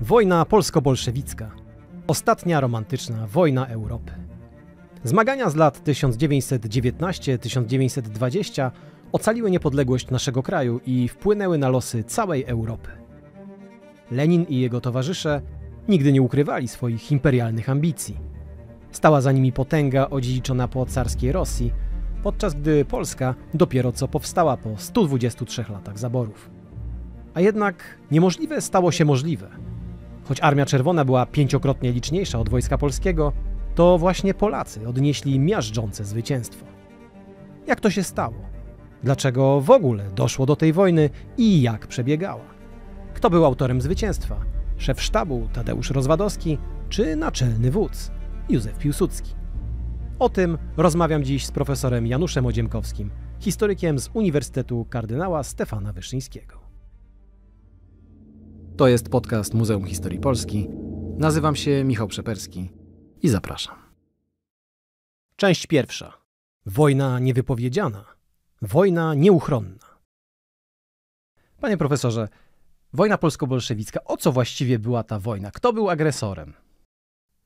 Wojna polsko-bolszewicka. Ostatnia romantyczna wojna Europy. Zmagania z lat 1919-1920 ocaliły niepodległość naszego kraju i wpłynęły na losy całej Europy. Lenin i jego towarzysze nigdy nie ukrywali swoich imperialnych ambicji. Stała za nimi potęga odziedziczona po carskiej Rosji, podczas gdy Polska dopiero co powstała po 123 latach zaborów. A jednak niemożliwe stało się możliwe – Choć Armia Czerwona była pięciokrotnie liczniejsza od wojska polskiego, to właśnie Polacy odnieśli miażdżące zwycięstwo. Jak to się stało? Dlaczego w ogóle doszło do tej wojny i jak przebiegała? Kto był autorem zwycięstwa? Szef sztabu Tadeusz Rozwadowski czy naczelny wódz Józef Piłsudski? O tym rozmawiam dziś z profesorem Januszem Odziemkowskim, historykiem z Uniwersytetu Kardynała Stefana Wyszyńskiego. To jest podcast Muzeum Historii Polski. Nazywam się Michał Przeperski i zapraszam. Część pierwsza. Wojna niewypowiedziana. Wojna nieuchronna. Panie profesorze, wojna polsko-bolszewicka, o co właściwie była ta wojna? Kto był agresorem?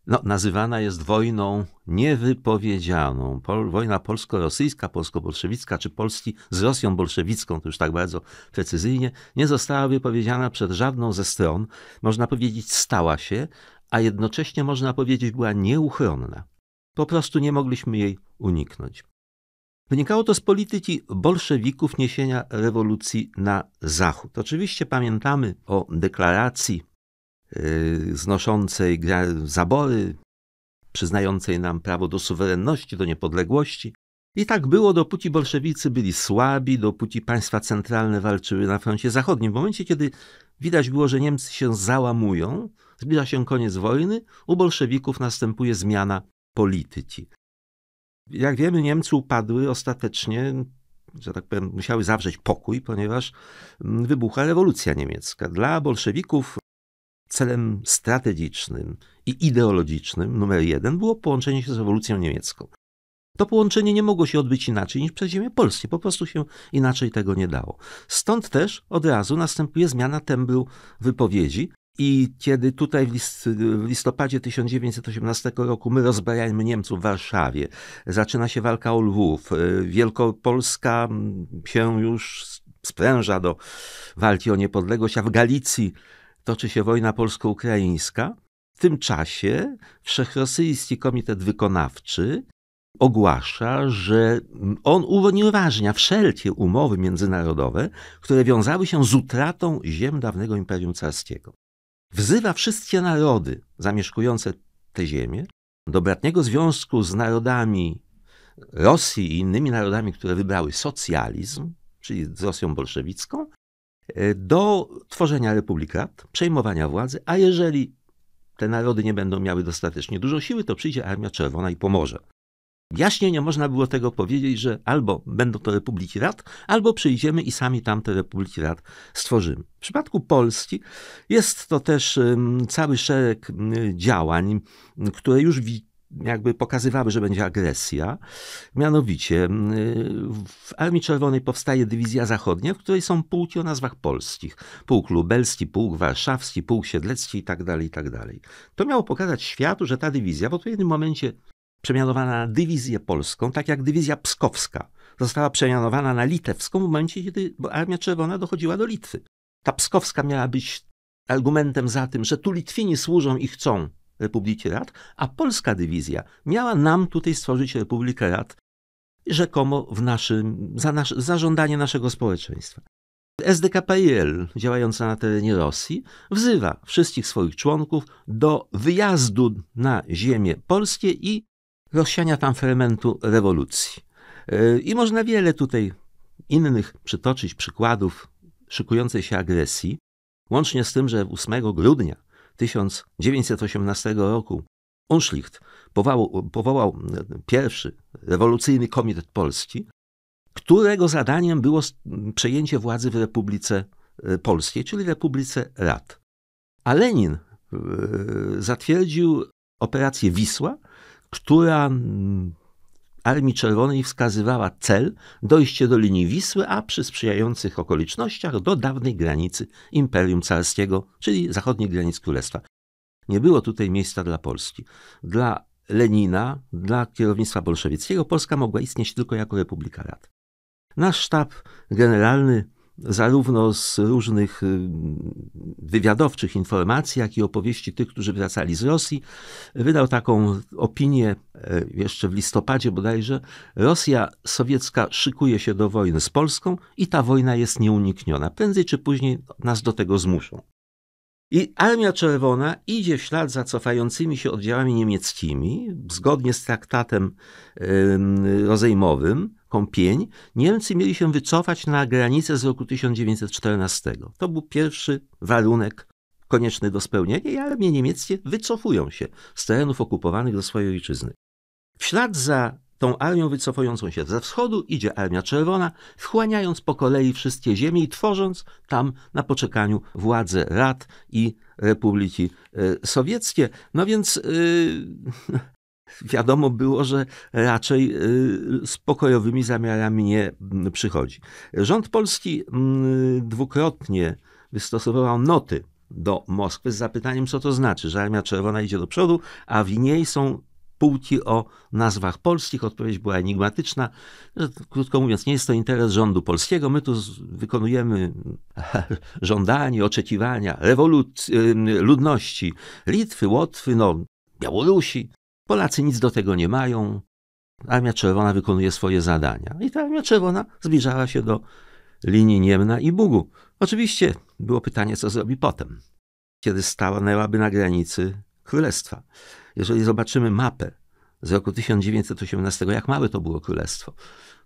no, nazywana jest wojną niewypowiedzianą. Pol, wojna polsko-rosyjska, polsko-bolszewicka czy Polski z Rosją bolszewicką, to już tak bardzo precyzyjnie, nie została wypowiedziana przed żadną ze stron. Można powiedzieć, stała się, a jednocześnie można powiedzieć, była nieuchronna. Po prostu nie mogliśmy jej uniknąć. Wynikało to z polityki bolszewików niesienia rewolucji na zachód. Oczywiście pamiętamy o deklaracji Y, znoszącej zabory, przyznającej nam prawo do suwerenności, do niepodległości. I tak było, dopóki bolszewicy byli słabi, dopóki państwa centralne walczyły na froncie zachodnim. W momencie, kiedy widać było, że Niemcy się załamują, zbliża się koniec wojny, u bolszewików następuje zmiana polityki. Jak wiemy, Niemcy upadły ostatecznie, że tak powiem, musiały zawrzeć pokój, ponieważ mm, wybuchła rewolucja niemiecka. Dla bolszewików celem strategicznym i ideologicznym numer jeden było połączenie się z rewolucją niemiecką. To połączenie nie mogło się odbyć inaczej niż przez ziemię polskie, po prostu się inaczej tego nie dało. Stąd też od razu następuje zmiana tembru wypowiedzi, i kiedy tutaj w, list, w listopadzie 1918 roku my rozbrajamy Niemców w Warszawie, zaczyna się walka o Lwów, y, Wielkopolska mm, się już spręża do walki o niepodległość, a w Galicji toczy się wojna polsko-ukraińska. W tym czasie Wszechrosyjski Komitet Wykonawczy ogłasza, że on unieważnia wszelkie umowy międzynarodowe, które wiązały się z utratą ziem dawnego Imperium Carskiego. Wzywa wszystkie narody zamieszkujące te ziemię do bratniego związku z narodami Rosji i innymi narodami, które wybrały socjalizm, czyli z Rosją bolszewicką, E, do tworzenia republikat, przejmowania władzy, a jeżeli te narody nie będą miały dostatecznie dużo siły, to przyjdzie Armia Czerwona i pomoże. Jaśnie nie można było tego powiedzieć, że albo będą to republiki rad, albo przyjdziemy i sami tamte republiki rad stworzymy. W przypadku Polski jest to też cały szereg działań, które już jakby pokazywały, że będzie agresja. Mianowicie mm, w Armii Czerwonej powstaje Dywizja Zachodnia, w której są pułki o nazwach polskich. Pułk lubelski, pułk warszawski, pułk siedlecki i i tak dalej, tak dalej. To miało pokazać światu, że ta dywizja bo w jednym momencie przemianowana na dywizję polską, tak jak dywizja pskowska została przemianowana na litewską w momencie, kiedy Armia Czerwona dochodziła do Litwy. Ta pskowska miała być argumentem za tym, że tu Litwini służą i chcą Republiki Rad, a polska dywizja miała nam tutaj stworzyć Republikę Rad rzekomo w naszym, za, nasz, za żądanie naszego społeczeństwa. SDKPL, działająca na terenie Rosji, wzywa wszystkich swoich członków do wyjazdu na ziemię polskie i rozsiania tam fermentu rewolucji. Yy, I można wiele tutaj innych przytoczyć przykładów szykującej się agresji, łącznie z tym, że 8 grudnia 1918 roku Unschlicht powołał, powołał e, pierwszy rewolucyjny komitet polski, którego zadaniem było przejęcie władzy w Republice e, Polskiej, czyli Republice Rad. A Lenin e, zatwierdził operację Wisła, która Armii Czerwonej wskazywała cel dojście do linii Wisły, a przy sprzyjających okolicznościach do dawnej granicy Imperium Carskiego, czyli zachodniej granic Królestwa. Nie było tutaj miejsca dla Polski. Dla Lenina, dla kierownictwa bolszewickiego Polska mogła istnieć tylko jako Republika Rad. Nasz sztab generalny zarówno z różnych y, wywiadowczych informacji, jak i opowieści tych, którzy wracali z Rosji. Wydał taką opinię e, jeszcze w listopadzie bodajże. Rosja sowiecka szykuje się do wojny z Polską i ta wojna jest nieunikniona. Prędzej czy później nas do tego zmuszą. I Armia Czerwona idzie w ślad za cofającymi się oddziałami niemieckimi, zgodnie z traktatem rozejmowym, Kąpień, Niemcy mieli się wycofać na granicę z roku 1914. To był pierwszy warunek konieczny do spełnienia i armie niemieckie wycofują się z terenów okupowanych do swojej ojczyzny. W ślad za tą armią wycofującą się ze wschodu idzie Armia Czerwona, wchłaniając po kolei wszystkie ziemie i tworząc tam na poczekaniu władze rad i republiki e, sowieckie. No więc... Yy wiadomo było, że raczej y, spokojowymi zamiarami nie mm, przychodzi. Rząd polski mm, dwukrotnie wystosowywał noty do Moskwy z zapytaniem, co to znaczy, że Armia Czerwona idzie do przodu, a w niej są półki o nazwach polskich. Odpowiedź była enigmatyczna. krótko mówiąc, nie jest to interes rządu polskiego. My tu wykonujemy żądanie, oczekiwania rewoluc- y, ludności Litwy, Łotwy, no, Białorusi. Polacy nic do tego nie mają, Armia Czerwona wykonuje swoje zadania. I ta Armia Czerwona zbliżała się do linii Niemna i Bugu. Oczywiście było pytanie, co zrobi potem, kiedy stanęłaby na granicy królestwa. Jeżeli zobaczymy mapę z roku 1918, jak małe to było królestwo,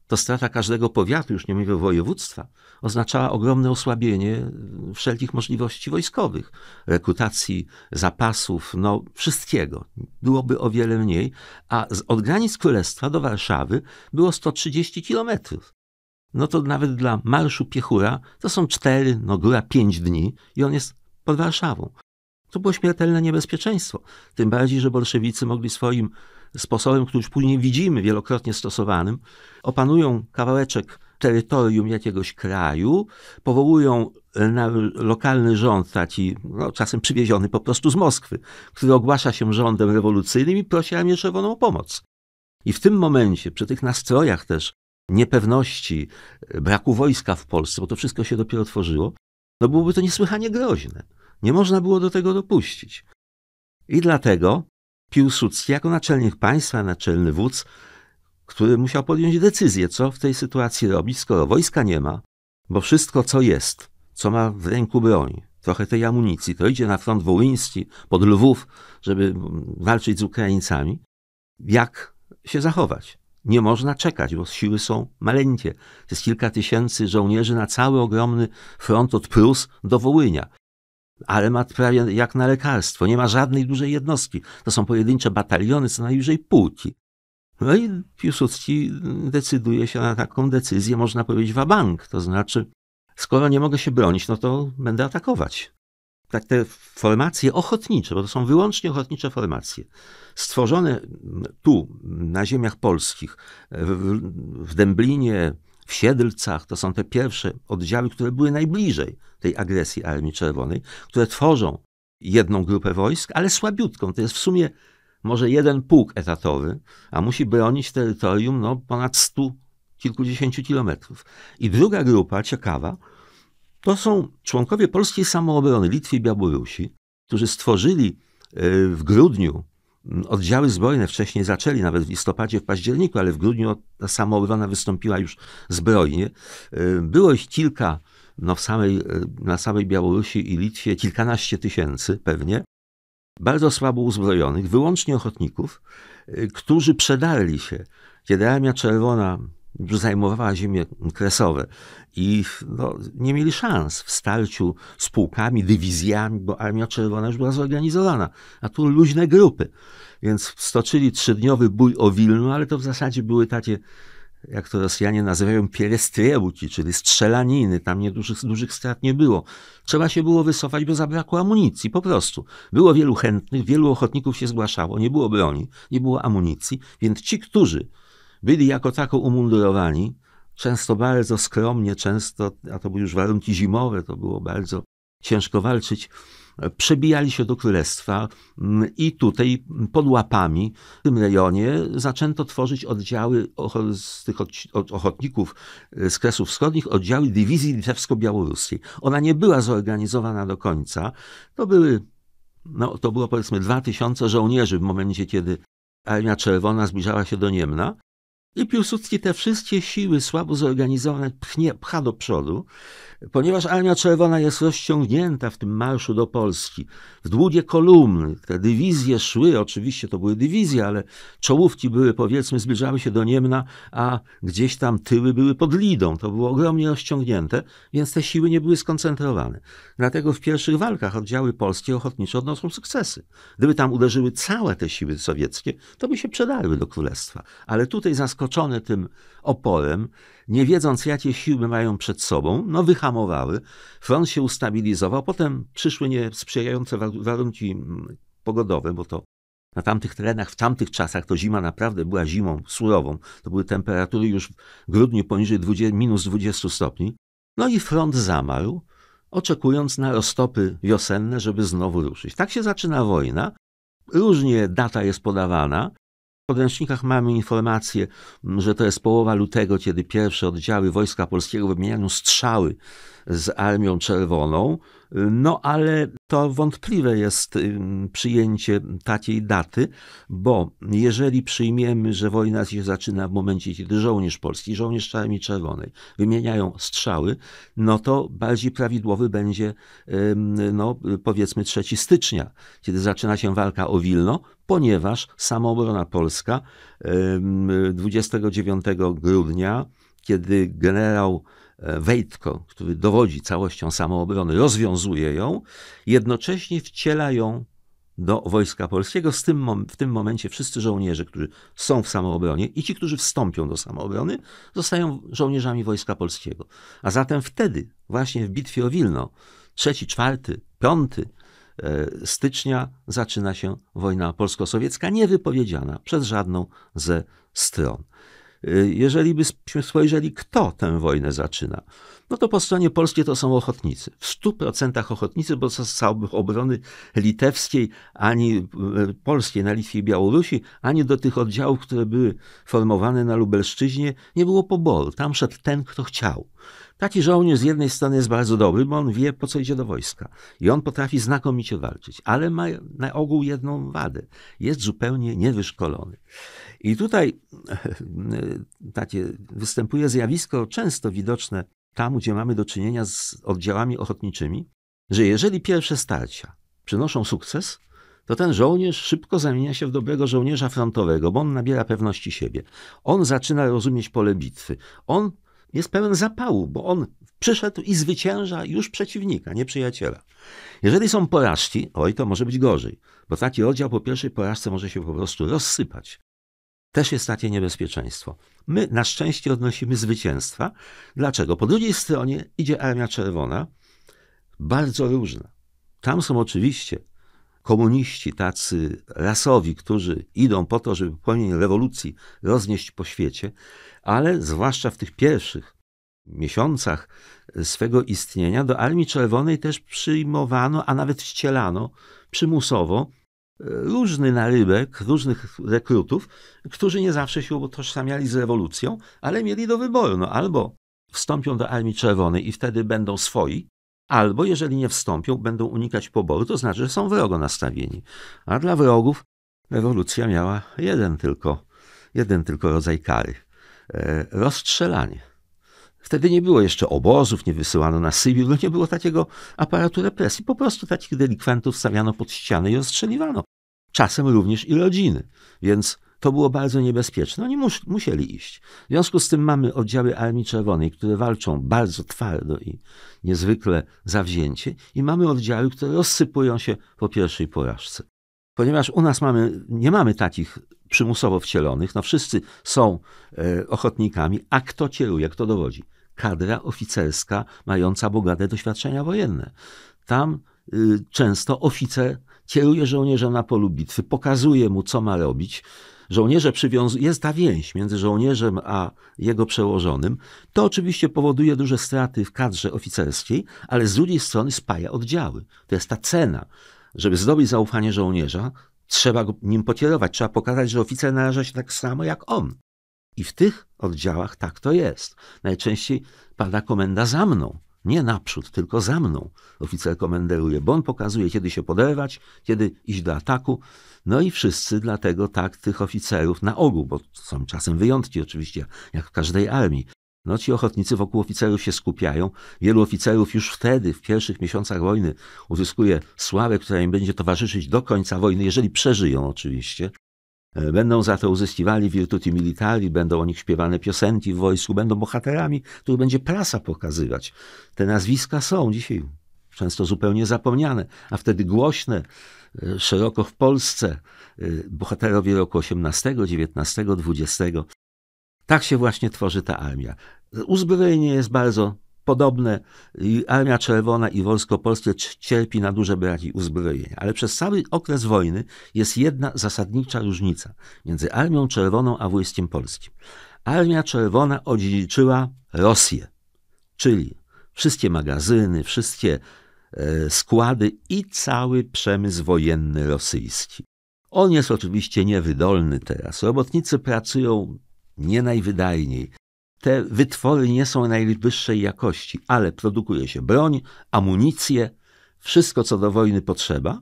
to strata każdego powiatu, już nie mówię województwa, oznaczała ogromne osłabienie wszelkich możliwości wojskowych, rekrutacji, zapasów, no wszystkiego. Byłoby o wiele mniej, a od granic Królestwa do Warszawy było 130 kilometrów. No to nawet dla marszu Piechura to są 4, no góra 5 dni i on jest pod Warszawą. To było śmiertelne niebezpieczeństwo. Tym bardziej, że bolszewicy mogli swoim sposobem, który już później widzimy wielokrotnie stosowanym, opanują kawałeczek terytorium jakiegoś kraju, powołują na lokalny rząd, taki no, czasem przywieziony po prostu z Moskwy, który ogłasza się rządem rewolucyjnym i prosi Armię Czerwoną o pomoc. I w tym momencie, przy tych nastrojach też niepewności, braku wojska w Polsce, bo to wszystko się dopiero tworzyło, no byłoby to niesłychanie groźne. Nie można było do tego dopuścić. I dlatego Piłsudski jako naczelnik państwa, naczelny wódz, który musiał podjąć decyzję, co w tej sytuacji robić, skoro wojska nie ma, bo wszystko, co jest, co ma w ręku broń, trochę tej amunicji, to idzie na front wołyński, pod Lwów, żeby walczyć z Ukraińcami, jak się zachować? Nie można czekać, bo siły są maleńkie. Jest kilka tysięcy żołnierzy na cały ogromny front od Prus do Wołynia ale ma prawie jak na lekarstwo. Nie ma żadnej dużej jednostki. To są pojedyncze bataliony, co najwyżej pułki. No i Piłsudski decyduje się na taką decyzję, można powiedzieć, wabank. To znaczy, skoro nie mogę się bronić, no to będę atakować. Tak te formacje ochotnicze, bo to są wyłącznie ochotnicze formacje, stworzone tu, na ziemiach polskich, w, w Dęblinie, w Siedlcach, to są te pierwsze oddziały, które były najbliżej tej agresji Armii Czerwonej, które tworzą jedną grupę wojsk, ale słabiutką. To jest w sumie może jeden pułk etatowy, a musi bronić terytorium no, ponad stu, kilkudziesięciu kilometrów. I druga grupa, ciekawa, to są członkowie polskiej samoobrony Litwy i Białorusi, którzy stworzyli y, w grudniu Oddziały zbrojne wcześniej zaczęli, nawet w listopadzie, w październiku, ale w grudniu ta samoobrowana wystąpiła już zbrojnie. Y, było ich kilka no w samej, y, na samej Białorusi i Litwie, kilkanaście tysięcy pewnie, bardzo słabo uzbrojonych, wyłącznie ochotników, y, którzy przedarli się. Kiedy Armia Czerwona zajmowała ziemię kresowe i no, nie mieli szans w starciu z pułkami, dywizjami, bo Armia Czerwona już była zorganizowana, a tu luźne grupy. Więc stoczyli trzydniowy bój o Wilno, ale to w zasadzie były takie, jak to Rosjanie nazywają, pierestreuki, czyli strzelaniny. Tam nie dużych, dużych strat nie było. Trzeba się było wysuwać, bo zabrakło amunicji, po prostu. Było wielu chętnych, wielu ochotników się zgłaszało, nie było broni, nie było amunicji, więc ci, którzy byli jako tako umundurowani, często bardzo skromnie, często, a to były już warunki zimowe, to było bardzo ciężko walczyć, przebijali się do królestwa mm, i tutaj pod łapami w tym rejonie zaczęto tworzyć oddziały z tych ochotników y, z Kresów Wschodnich, oddziały dywizji litewsko-białoruskiej. Ona nie była zorganizowana do końca. To były, no to było powiedzmy 2000 żołnierzy w momencie, kiedy Armia Czerwona zbliżała się do Niemna i Piłsudski te wszystkie siły słabo zorganizowane pchnie, pcha do przodu, ponieważ Armia Czerwona jest rozciągnięta w tym marszu do Polski. W długie kolumny, te dywizje szły, oczywiście to były dywizje, ale czołówki były powiedzmy, zbliżały się do Niemna, a gdzieś tam tyły były pod Lidą. To było ogromnie rozciągnięte, więc te siły nie były skoncentrowane. Dlatego w pierwszych walkach oddziały polskie ochotnicze odnoszą sukcesy. Gdyby tam uderzyły całe te siły sowieckie, to by się przedarły do królestwa. Ale tutaj zaskoczenie zaskoczone tym oporem, nie wiedząc jakie siły mają przed sobą, no wyhamowały. Front się ustabilizował, potem przyszły niesprzyjające warunki mm, pogodowe, bo to na tamtych terenach, w tamtych czasach to zima naprawdę była zimą surową. To były temperatury już w grudniu poniżej 20, minus 20 stopni. No i front zamarł, oczekując na roztopy wiosenne, żeby znowu ruszyć. Tak się zaczyna wojna. Różnie data jest podawana podręcznikach mamy informację, mm, że to jest połowa lutego, kiedy pierwsze oddziały Wojska Polskiego wymieniają strzały z Armią Czerwoną. No ale to wątpliwe jest przyjęcie takiej daty, bo jeżeli przyjmiemy, że wojna się zaczyna w momencie, kiedy żołnierz polski, żołnierz Armii Czerwonej wymieniają strzały, no to bardziej prawidłowy będzie, no powiedzmy 3 stycznia, kiedy zaczyna się walka o Wilno, ponieważ samoobrona polska 29 grudnia, kiedy generał E, Wejtko, który dowodzi całością samoobrony, rozwiązuje ją, jednocześnie wciela ją do Wojska Polskiego. Z tym, w tym momencie wszyscy żołnierze, którzy są w samoobronie i ci, którzy wstąpią do samoobrony, zostają żołnierzami Wojska Polskiego. A zatem wtedy, właśnie w bitwie o Wilno, 3, 4, 5 stycznia zaczyna się wojna polsko-sowiecka, niewypowiedziana przez żadną ze stron. Y, Jeżeli byśmy spojrzeli, kto tę wojnę zaczyna, no to po stronie polskiej to są ochotnicy. W 100% ochotnicy, bo z obrony litewskiej, ani y, polskiej na Litwie i Białorusi, ani do tych oddziałów, które były formowane na Lubelszczyźnie, nie było poboru. Tam szedł ten, kto chciał. Taki żołnierz z jednej strony jest bardzo dobry, bo on wie, po co idzie do wojska. I on potrafi znakomicie walczyć, ale ma na ogół jedną wadę. Jest zupełnie niewyszkolony. I tutaj e, takie występuje zjawisko często widoczne tam, gdzie mamy do czynienia z oddziałami ochotniczymi, że jeżeli pierwsze starcia przynoszą sukces, to ten żołnierz szybko zamienia się w dobrego żołnierza frontowego, bo on nabiera pewności siebie. On zaczyna rozumieć pole bitwy. On jest pełen zapału, bo on przyszedł i zwycięża już przeciwnika, nie przyjaciela. Jeżeli są porażki, oj, to może być gorzej, bo taki oddział po pierwszej porażce może się po prostu rozsypać. Też jest takie niebezpieczeństwo. My na szczęście odnosimy zwycięstwa. Dlaczego? Po drugiej stronie idzie Armia Czerwona, bardzo różna. Tam są oczywiście komuniści, tacy rasowi, którzy idą po to, żeby popełnienie rewolucji roznieść po świecie, ale zwłaszcza w tych pierwszych miesiącach swego istnienia do Armii Czerwonej też przyjmowano, a nawet wcielano przymusowo e, różny narybek, różnych rekrutów, którzy nie zawsze się utożsamiali z rewolucją, ale mieli do wyboru, no albo wstąpią do Armii Czerwonej i wtedy będą swoi, albo jeżeli nie wstąpią, będą unikać poboru, to znaczy, że są wrogo nastawieni. A dla wrogów rewolucja miała jeden tylko, jeden tylko rodzaj kary e, rozstrzelanie. Wtedy nie było jeszcze obozów, nie wysyłano na Sybir, no nie było takiego aparatu represji. Po prostu takich delikwentów stawiano pod ścianę i rozstrzeliwano. Czasem również i rodziny. Więc to było bardzo niebezpieczne. Oni mus, musieli iść. W związku z tym mamy oddziały Armii Czerwonej, które walczą bardzo twardo i niezwykle zawzięcie, i mamy oddziały, które rozsypują się po pierwszej porażce. Ponieważ u nas mamy, nie mamy takich przymusowo wcielonych, no wszyscy są e, ochotnikami, a kto kieruje, kto dowodzi? Kadra oficerska mająca bogate doświadczenia wojenne. Tam Y, często oficer kieruje żołnierza na polu bitwy, pokazuje mu, co ma robić. Żołnierze przywiązują, jest ta więź między żołnierzem a jego przełożonym. To oczywiście powoduje duże straty w kadrze oficerskiej, ale z drugiej strony spaja oddziały. To jest ta cena. Żeby zdobyć zaufanie żołnierza, trzeba go nim pokierować, trzeba pokazać, że oficer naraża się tak samo jak on. I w tych oddziałach tak to jest. Najczęściej pada komenda za mną. Nie naprzód, tylko za mną oficer komenderuje, bo on pokazuje, kiedy się poderwać, kiedy iść do ataku. No i wszyscy dlatego tak tych oficerów na ogół, bo są czasem wyjątki oczywiście, jak w każdej armii. No ci ochotnicy wokół oficerów się skupiają. Wielu oficerów już wtedy, w pierwszych miesiącach wojny, uzyskuje sławę, która im będzie towarzyszyć do końca wojny, jeżeli przeżyją oczywiście. E, będą za to uzyskiwali virtuti militari, będą o nich śpiewane piosenki w wojsku, będą bohaterami, których będzie prasa pokazywać. Te nazwiska są dzisiaj często zupełnie zapomniane, a wtedy głośne, e, szeroko w Polsce, e, bohaterowie roku 18, 19, 20. Tak się właśnie tworzy ta armia. Uzbrojenie jest bardzo Podobne Armia Czerwona i Wojsko Polskie cierpi na duże braki uzbrojenia, ale przez cały okres wojny jest jedna zasadnicza różnica między Armią Czerwoną a Wojskiem Polskim. Armia Czerwona odziedziczyła Rosję, czyli wszystkie magazyny, wszystkie e, składy i cały przemysł wojenny rosyjski. On jest oczywiście niewydolny teraz. Robotnicy pracują nie najwydajniej te wytwory nie są najwyższej jakości, ale produkuje się broń, amunicję, wszystko co do wojny potrzeba.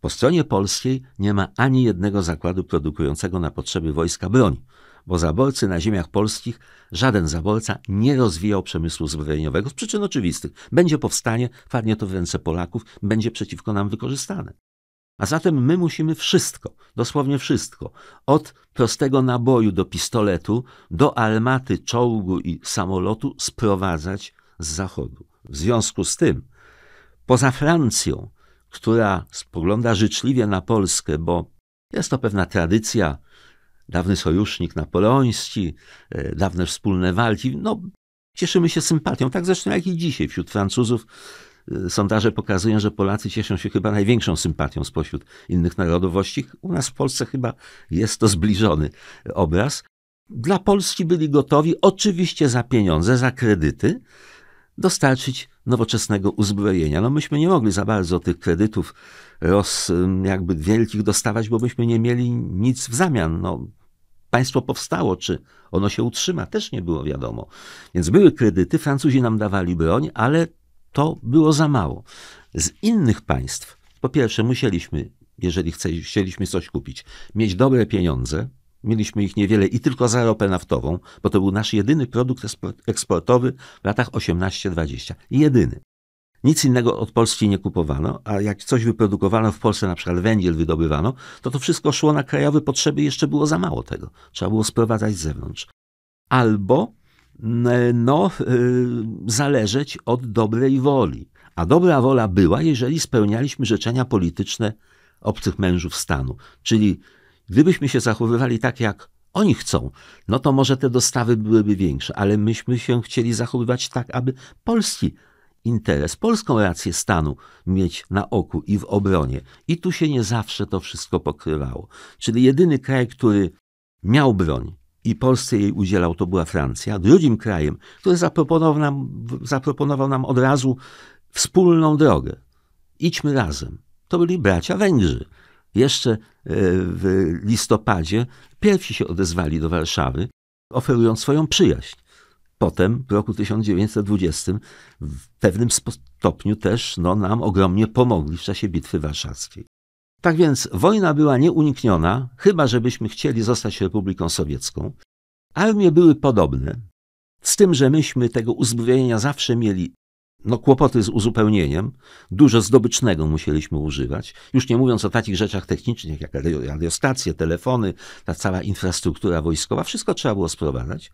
Po stronie polskiej nie ma ani jednego zakładu produkującego na potrzeby wojska broń, bo zaborcy na ziemiach polskich żaden zaborca nie rozwijał przemysłu zbrojeniowego z przyczyn oczywistych. Będzie powstanie, padnie to w ręce Polaków, będzie przeciwko nam wykorzystane. A zatem my musimy wszystko, dosłownie wszystko, od prostego naboju do pistoletu, do armaty, czołgu i samolotu sprowadzać z zachodu. W związku z tym, poza Francją, która spogląda życzliwie na Polskę, bo jest to pewna tradycja, dawny sojusznik napoleoński, e, dawne wspólne walki, no cieszymy się sympatią, tak zresztą jak i dzisiaj wśród Francuzów Y, sondaże pokazują, że Polacy cieszą się chyba największą sympatią spośród innych narodowości. U nas w Polsce chyba jest to zbliżony obraz. Dla Polski byli gotowi, oczywiście za pieniądze, za kredyty, dostarczyć nowoczesnego uzbrojenia. No myśmy nie mogli za bardzo tych kredytów roz, jakby wielkich dostawać, bo myśmy nie mieli nic w zamian. No, państwo powstało, czy ono się utrzyma, też nie było wiadomo. Więc były kredyty, Francuzi nam dawali broń, ale to było za mało. Z innych państw, po pierwsze, musieliśmy, jeżeli chcieliśmy coś kupić, mieć dobre pieniądze, mieliśmy ich niewiele i tylko za ropę naftową, bo to był nasz jedyny produkt eksportowy w latach 18-20. Jedyny. Nic innego od Polski nie kupowano, a jak coś wyprodukowano w Polsce, na przykład węgiel wydobywano, to to wszystko szło na krajowe potrzeby, jeszcze było za mało tego. Trzeba było sprowadzać z zewnątrz. Albo E, no, e, zależeć od dobrej woli. A dobra wola była, jeżeli spełnialiśmy życzenia polityczne obcych mężów stanu. Czyli gdybyśmy się zachowywali tak, jak oni chcą, no to może te dostawy byłyby większe, ale myśmy się chcieli zachowywać tak, aby polski interes, polską rację stanu mieć na oku i w obronie. I tu się nie zawsze to wszystko pokrywało. Czyli jedyny kraj, który miał broń, i Polsce jej udzielał, to była Francja. Drugim krajem, który zaproponował nam, zaproponował nam od razu wspólną drogę. Idźmy razem. To byli bracia Węgrzy. Jeszcze e, w listopadzie pierwsi się odezwali do Warszawy, oferując swoją przyjaźń. Potem, w roku 1920, w pewnym stopniu też no, nam ogromnie pomogli w czasie Bitwy Warszawskiej. Tak więc wojna była nieunikniona, chyba żebyśmy chcieli zostać Republiką Sowiecką. Armie były podobne, z tym, że myśmy tego uzbrojenia zawsze mieli no, kłopoty z uzupełnieniem, dużo zdobycznego musieliśmy używać, już nie mówiąc o takich rzeczach technicznych jak radiostacje, telefony, ta cała infrastruktura wojskowa, wszystko trzeba było sprowadzać.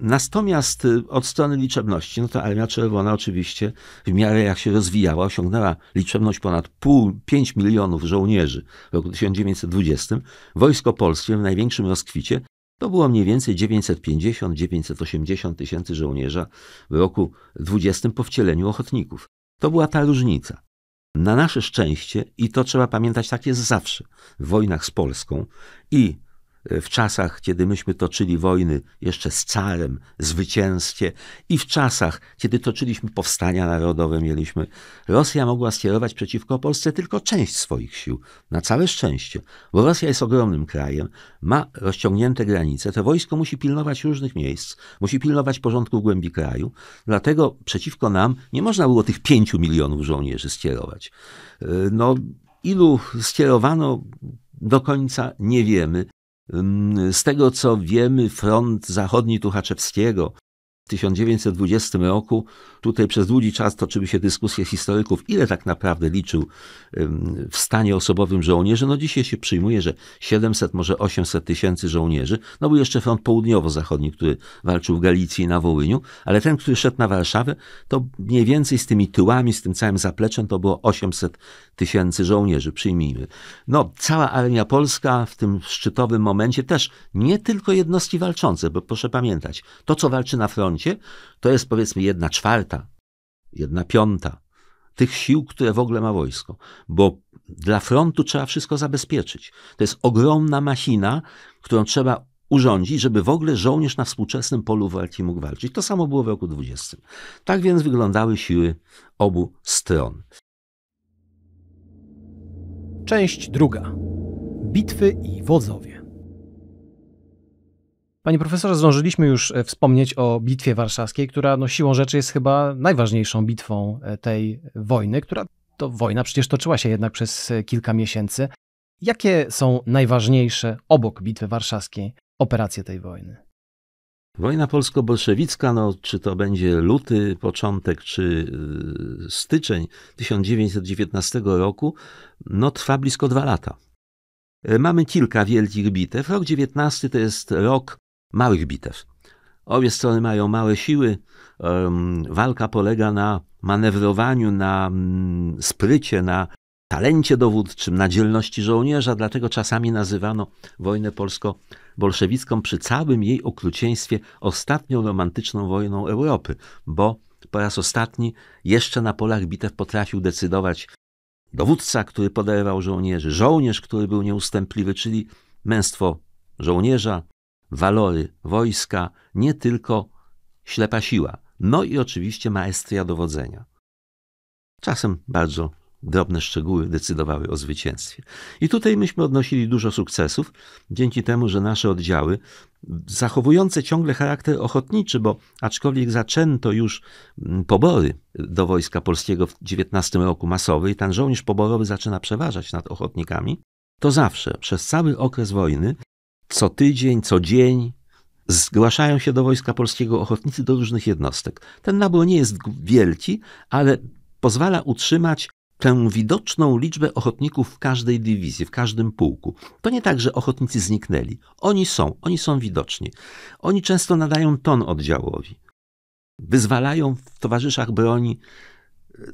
Natomiast y, od strony liczebności, no to Armia Czerwona oczywiście w miarę jak się rozwijała, osiągnęła liczebność ponad pół, 5 milionów żołnierzy w roku 1920. Wojsko polskie w największym rozkwicie to było mniej więcej 950-980 tysięcy żołnierza w roku 20 po wcieleniu ochotników. To była ta różnica. Na nasze szczęście, i to trzeba pamiętać, tak jest zawsze w wojnach z Polską i E, w czasach, kiedy myśmy toczyli wojny jeszcze z carem, zwycięskie, i w czasach, kiedy toczyliśmy powstania narodowe, mieliśmy, Rosja mogła skierować przeciwko Polsce tylko część swoich sił. Na całe szczęście, bo Rosja jest ogromnym krajem, ma rozciągnięte granice, to wojsko musi pilnować różnych miejsc, musi pilnować porządku w głębi kraju, dlatego przeciwko nam nie można było tych pięciu milionów żołnierzy skierować. E, no, ilu skierowano do końca nie wiemy. Z tego co wiemy, front zachodni Tuchaczewskiego w 1920 roku, tutaj przez długi czas toczyły się dyskusje historyków, ile tak naprawdę liczył w stanie osobowym żołnierzy. No dzisiaj się przyjmuje, że 700, może 800 tysięcy żołnierzy. No był jeszcze front południowo-zachodni, który walczył w Galicji i na Wołyniu, ale ten, który szedł na Warszawę, to mniej więcej z tymi tyłami, z tym całym zapleczem, to było 800 tysięcy żołnierzy, przyjmijmy. No, cała Armia Polska w tym szczytowym momencie też nie tylko jednostki walczące, bo proszę pamiętać, to co walczy na froncie, froncie, to jest powiedzmy jedna czwarta, jedna piąta tych sił, które w ogóle ma wojsko. Bo dla frontu trzeba wszystko zabezpieczyć. To jest ogromna machina, którą trzeba urządzić, żeby w ogóle żołnierz na współczesnym polu walki mógł walczyć. To samo było w roku 20. Tak więc wyglądały siły obu stron. Część druga. Bitwy i wodzowie. Panie profesorze, zdążyliśmy już e, wspomnieć o Bitwie Warszawskiej, która no, siłą rzeczy jest chyba najważniejszą bitwą e, tej wojny, która to wojna przecież toczyła się jednak przez e, kilka miesięcy. Jakie są najważniejsze obok Bitwy Warszawskiej operacje tej wojny? Wojna polsko-bolszewicka, no, czy to będzie luty, początek, czy styczeń 1919 roku, no, trwa blisko dwa lata. Mamy kilka wielkich bitew. Rok 19 to jest rok małych bitew. Obie strony mają małe siły. Walka polega na manewrowaniu, na mm, sprycie, na talencie dowódczym, na dzielności żołnierza, dlatego czasami nazywano wojnę polsko-bolszewicką przy całym jej okrucieństwie ostatnią romantyczną wojną Europy, bo po raz ostatni jeszcze na polach bitew potrafił decydować dowódca, który poderwał żołnierzy, żołnierz, który był nieustępliwy, czyli męstwo żołnierza, walory wojska, nie tylko ślepa siła. No i oczywiście maestria dowodzenia. Czasem bardzo drobne szczegóły decydowały o zwycięstwie. I tutaj myśmy odnosili dużo sukcesów, dzięki temu, że nasze oddziały, zachowujące ciągle charakter ochotniczy, bo aczkolwiek zaczęto już mm, pobory do wojska polskiego w XIX roku masowy i ten żołnierz poborowy zaczyna przeważać nad ochotnikami, to zawsze przez cały okres wojny co tydzień, co dzień zgłaszają się do Wojska Polskiego ochotnicy do różnych jednostek. Ten nabór nie jest wielki, ale pozwala utrzymać tę widoczną liczbę ochotników w każdej dywizji, w każdym pułku. To nie tak, że ochotnicy zniknęli. Oni są, oni są widoczni. Oni często nadają ton oddziałowi. Wyzwalają w towarzyszach broni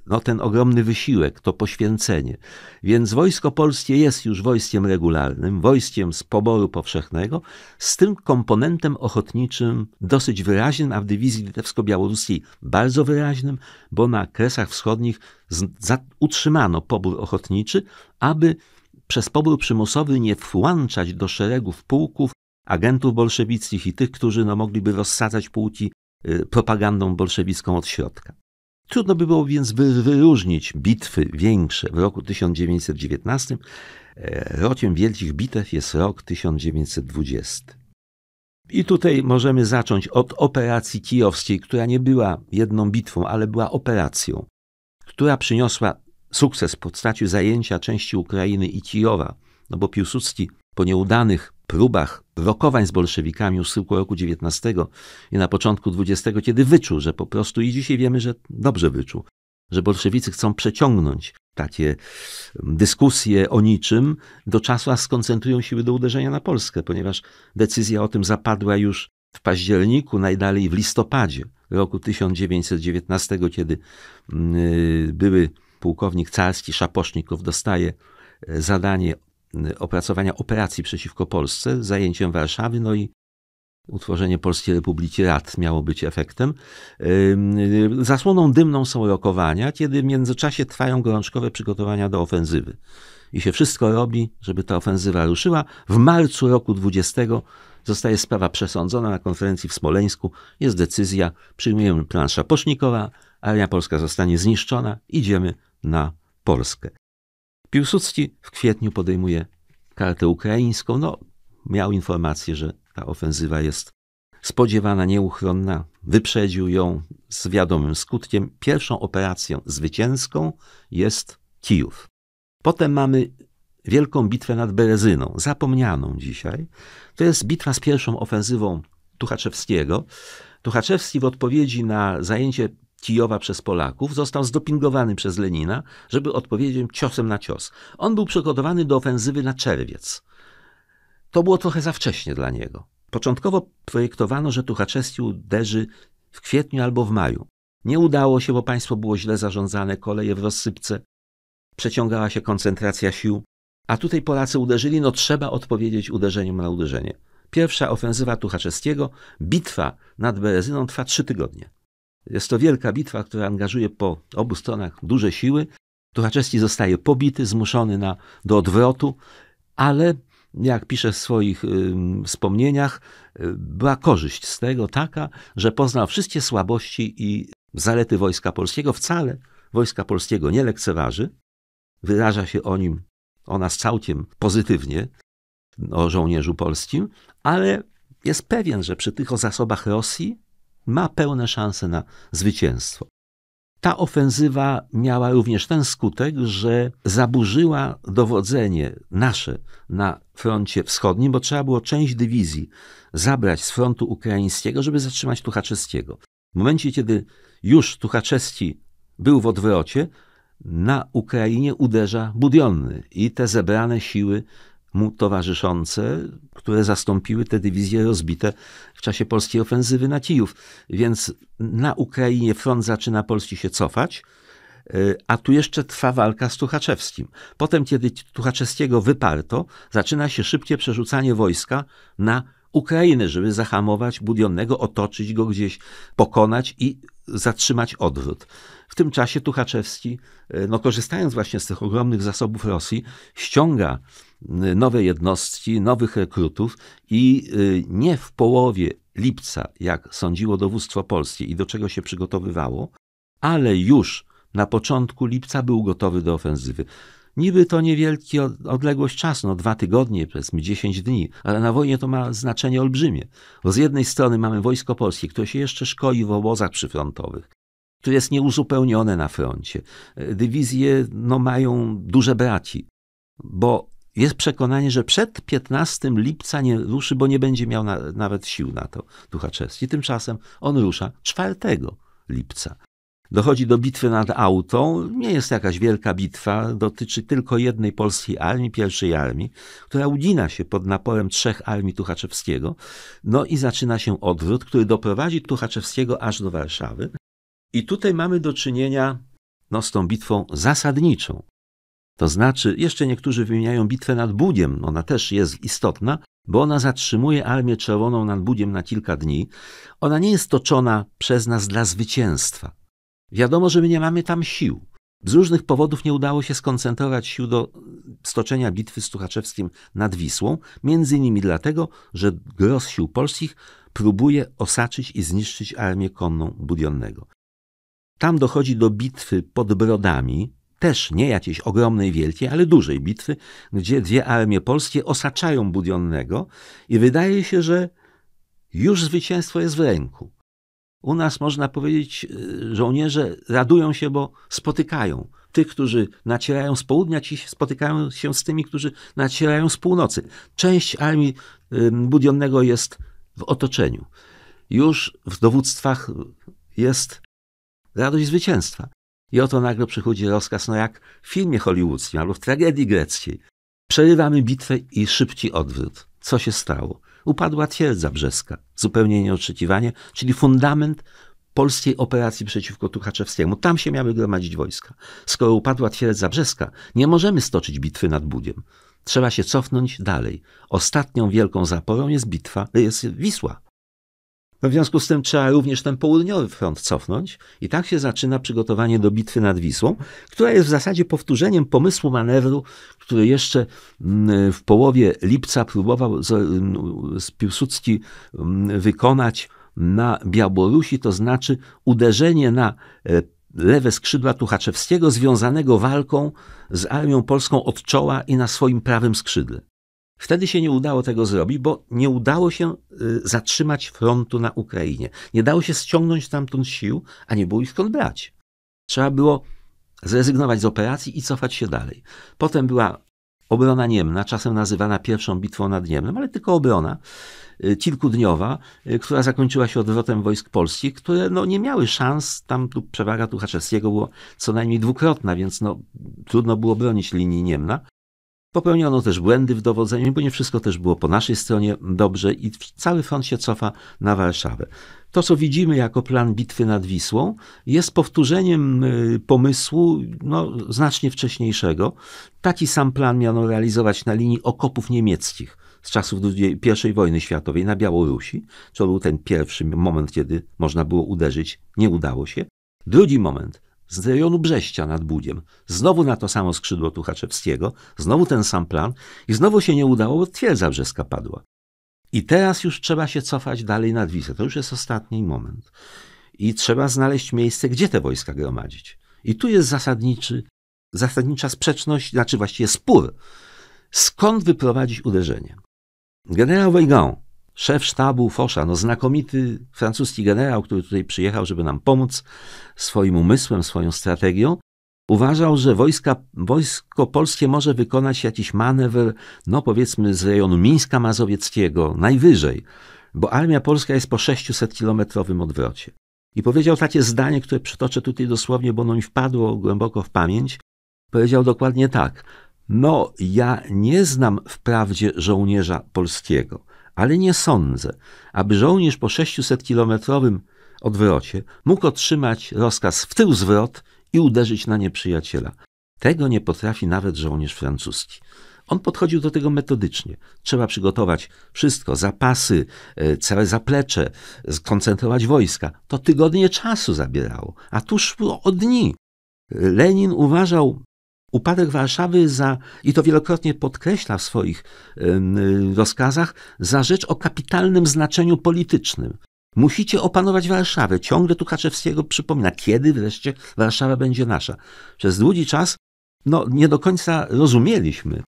no, ten ogromny wysiłek, to poświęcenie. Więc wojsko polskie jest już wojskiem regularnym, wojskiem z poboru powszechnego, z tym komponentem ochotniczym dosyć wyraźnym, a w dywizji litewsko-białoruskiej bardzo wyraźnym, bo na kresach wschodnich utrzymano pobór ochotniczy, aby przez pobór przymusowy nie włączać do szeregów pułków agentów bolszewickich i tych, którzy no, mogliby rozsadzać pułki y, propagandą bolszewicką od środka. Trudno by było więc wyróżnić bitwy większe. W roku 1919 e, rokiem wielkich bitew jest rok 1920. I tutaj możemy zacząć od operacji kijowskiej, która nie była jedną bitwą, ale była operacją, która przyniosła sukces w postaci zajęcia części Ukrainy i Kijowa, no bo Piłsudski po nieudanych próbach rokowań z bolszewikami już tylko roku XIX i na początku XX, kiedy wyczuł, że po prostu i dzisiaj wiemy, że dobrze wyczuł, że bolszewicy chcą przeciągnąć takie mm, dyskusje o niczym do czasu, aż skoncentrują siły do uderzenia na Polskę, ponieważ decyzja o tym zapadła już w październiku, najdalej w listopadzie roku 1919, kiedy mm, y, były pułkownik carski Szaposzników dostaje e, zadanie opracowania operacji przeciwko Polsce, zajęciem Warszawy, no i utworzenie Polskiej Republiki Rad miało być efektem. Y, zasłoną dymną są rokowania, kiedy w międzyczasie trwają gorączkowe przygotowania do ofensywy. I się wszystko robi, żeby ta ofensywa ruszyła. W marcu roku 20 zostaje sprawa przesądzona na konferencji w Smoleńsku. Jest decyzja, przyjmujemy plan Szapocznikowa, Armia Polska zostanie zniszczona, idziemy na Polskę. Piłsudski w kwietniu podejmuje kartę ukraińską. No, miał informację, że ta ofensywa jest spodziewana, nieuchronna. Wyprzedził ją z wiadomym skutkiem. Pierwszą operacją zwycięską jest Kijów. Potem mamy wielką bitwę nad Berezyną, zapomnianą dzisiaj. To jest bitwa z pierwszą ofensywą Tuchaczewskiego. Tuchaczewski w odpowiedzi na zajęcie Kijowa przez Polaków, został zdopingowany przez Lenina, żeby odpowiedzieć ciosem na cios. On był przygotowany do ofensywy na czerwiec. To było trochę za wcześnie dla niego. Początkowo projektowano, że Tuchaczewski uderzy w kwietniu albo w maju. Nie udało się, bo państwo było źle zarządzane, koleje w rozsypce, przeciągała się koncentracja sił, a tutaj Polacy uderzyli, no trzeba odpowiedzieć uderzeniem na uderzenie. Pierwsza ofensywa Tuchaczewskiego, bitwa nad Berezyną trwa trzy tygodnie. Jest to wielka bitwa, która angażuje po obu stronach duże siły. Tuchaczewski zostaje pobity, zmuszony na, do odwrotu, ale jak pisze w swoich y, wspomnieniach, y, była korzyść z tego taka, że poznał wszystkie słabości i zalety wojska polskiego. Wcale wojska polskiego nie lekceważy. Wyraża się o nim, o nas całkiem pozytywnie, o żołnierzu polskim, ale jest pewien, że przy tych o zasobach Rosji ma pełne szanse na zwycięstwo. Ta ofensywa miała również ten skutek, że zaburzyła dowodzenie nasze na froncie wschodnim, bo trzeba było część dywizji zabrać z frontu ukraińskiego, żeby zatrzymać Tuchaczewskiego. W momencie, kiedy już Tuchaczewski był w odwrocie, na Ukrainie uderza Budionny i te zebrane siły mu towarzyszące które zastąpiły te dywizje rozbite w czasie polskiej ofensywy na Kijów. Więc na Ukrainie front zaczyna polski się cofać, e, a tu jeszcze trwa walka z Tuchaczewskim. Potem, kiedy Tuchaczewskiego wyparto, zaczyna się szybkie przerzucanie wojska na Ukrainę, żeby zahamować Budionnego, otoczyć go gdzieś, pokonać i zatrzymać odwrót. W tym czasie Tuchaczewski, e, no, korzystając właśnie z tych ogromnych zasobów Rosji, ściąga nowe jednostki, nowych rekrutów i e, nie w połowie lipca, jak sądziło dowództwo polskie i do czego się przygotowywało, ale już na początku lipca był gotowy do ofensywy. Niby to niewielki odległość czasu, no dwa tygodnie, powiedzmy 10 dni, ale na wojnie to ma znaczenie olbrzymie. Bo z jednej strony mamy wojsko polskie, które się jeszcze szkoli w obozach przyfrontowych, to jest nieuzupełnione na froncie. Dywizje no, mają duże braci, bo jest przekonanie, że przed 15 lipca nie ruszy, bo nie będzie miał na, nawet sił na to Tuchaczewski. Tymczasem on rusza 4 lipca. Dochodzi do bitwy nad Autą. Nie jest jakaś wielka bitwa, dotyczy tylko jednej polskiej armii, pierwszej armii, która ugina się pod naporem trzech armii Tuchaczewskiego. No i zaczyna się odwrót, który doprowadzi Tuchaczewskiego aż do Warszawy. I tutaj mamy do czynienia no, z tą bitwą zasadniczą. To znaczy, jeszcze niektórzy wymieniają bitwę nad Budiem, ona też jest istotna, bo ona zatrzymuje Armię Czerwoną nad Budiem na kilka dni. Ona nie jest toczona przez nas dla zwycięstwa. Wiadomo, że my nie mamy tam sił. Z różnych powodów nie udało się skoncentrować sił do e, stoczenia bitwy z Tuchaczewskim nad Wisłą, między innymi dlatego, że gros sił polskich próbuje osaczyć i zniszczyć armię konną Budionnego. Tam dochodzi do bitwy pod Brodami, też nie jakiejś ogromnej, wielkiej, ale dużej bitwy, gdzie dwie armie polskie osaczają Budionnego i wydaje się, że już zwycięstwo jest w ręku. U nas można powiedzieć, y, żołnierze radują się, bo spotykają tych, którzy nacierają z południa, ci spotykają się z tymi, którzy nacierają z północy. Część armii Budionnego jest w otoczeniu. Już w dowództwach jest radość zwycięstwa. I oto nagle przychodzi rozkaz, no jak w filmie hollywoodzkim albo w tragedii greckiej. Przerywamy bitwę i szybki odwrót. Co się stało? Upadła twierdza brzeska, zupełnie nieoczekiwanie, czyli fundament polskiej operacji przeciwko Tuchaczewskiemu. Tam się miały gromadzić wojska. Skoro upadła twierdza brzeska, nie możemy stoczyć bitwy nad Budiem. Trzeba się cofnąć dalej. Ostatnią wielką zaporą jest bitwa, jest Wisła. No w związku z tym trzeba również ten południowy front cofnąć i tak się zaczyna przygotowanie do bitwy nad Wisłą, która jest w zasadzie powtórzeniem pomysłu manewru, który jeszcze mm, w połowie lipca próbował z mm, Piłsudski mm, wykonać na Białorusi, to znaczy uderzenie na e, lewe skrzydła Tuchaczewskiego związanego walką z armią polską od czoła i na swoim prawym skrzydle. Wtedy się nie udało tego zrobić, bo nie udało się y, zatrzymać frontu na Ukrainie. Nie dało się ściągnąć stamtąd sił, a nie było ich skąd brać. Trzeba było zrezygnować z operacji i cofać się dalej. Potem była obrona Niemna, czasem nazywana pierwszą bitwą nad Niemnem, ale tylko obrona y, kilkudniowa, y, która zakończyła się odwrotem wojsk polskich, które no, nie miały szans, tam tu przewaga Tuchaczewskiego była co najmniej dwukrotna, więc no, trudno było bronić linii Niemna. Popełniono też błędy w dowodzeniu, bo nie wszystko też było po naszej stronie dobrze i cały front się cofa na Warszawę. To, co widzimy jako plan bitwy nad Wisłą, jest powtórzeniem y, pomysłu no, znacznie wcześniejszego. Taki sam plan miano realizować na linii okopów niemieckich z czasów I wojny światowej na Białorusi, co był ten pierwszy moment, kiedy można było uderzyć, nie udało się. Drugi moment – z rejonu Brześcia nad Budziem, Znowu na to samo skrzydło Tuchaczewskiego, znowu ten sam plan i znowu się nie udało, bo twierdza brzeska padła. I teraz już trzeba się cofać dalej nad Wisę. To już jest ostatni moment. I trzeba znaleźć miejsce, gdzie te wojska gromadzić. I tu jest zasadniczy, zasadnicza sprzeczność, znaczy właściwie spór. Skąd wyprowadzić uderzenie? Generał Weygand szef sztabu Fosza, no znakomity francuski generał, który tutaj przyjechał, żeby nam pomóc swoim umysłem, swoją strategią, uważał, że wojska, wojsko polskie może wykonać jakiś manewr, no powiedzmy z rejonu Mińska Mazowieckiego, najwyżej, bo armia polska jest po 600-kilometrowym odwrocie. I powiedział takie zdanie, które przytoczę tutaj dosłownie, bo ono mi wpadło głęboko w pamięć. Powiedział dokładnie tak. No, ja nie znam wprawdzie żołnierza polskiego, ale nie sądzę, aby żołnierz po 600-kilometrowym odwrocie mógł otrzymać rozkaz w tył zwrot i uderzyć na nieprzyjaciela. Tego nie potrafi nawet żołnierz francuski. On podchodził do tego metodycznie. Trzeba przygotować wszystko, zapasy, e, całe zaplecze, skoncentrować wojska. To tygodnie czasu zabierało, a tuż o dni. Lenin uważał Upadek Warszawy za, i to wielokrotnie podkreśla w swoich y, rozkazach, za rzecz o kapitalnym znaczeniu politycznym. Musicie opanować Warszawę. Ciągle tu przypomina, kiedy wreszcie Warszawa będzie nasza. Przez długi czas no, nie do końca rozumieliśmy,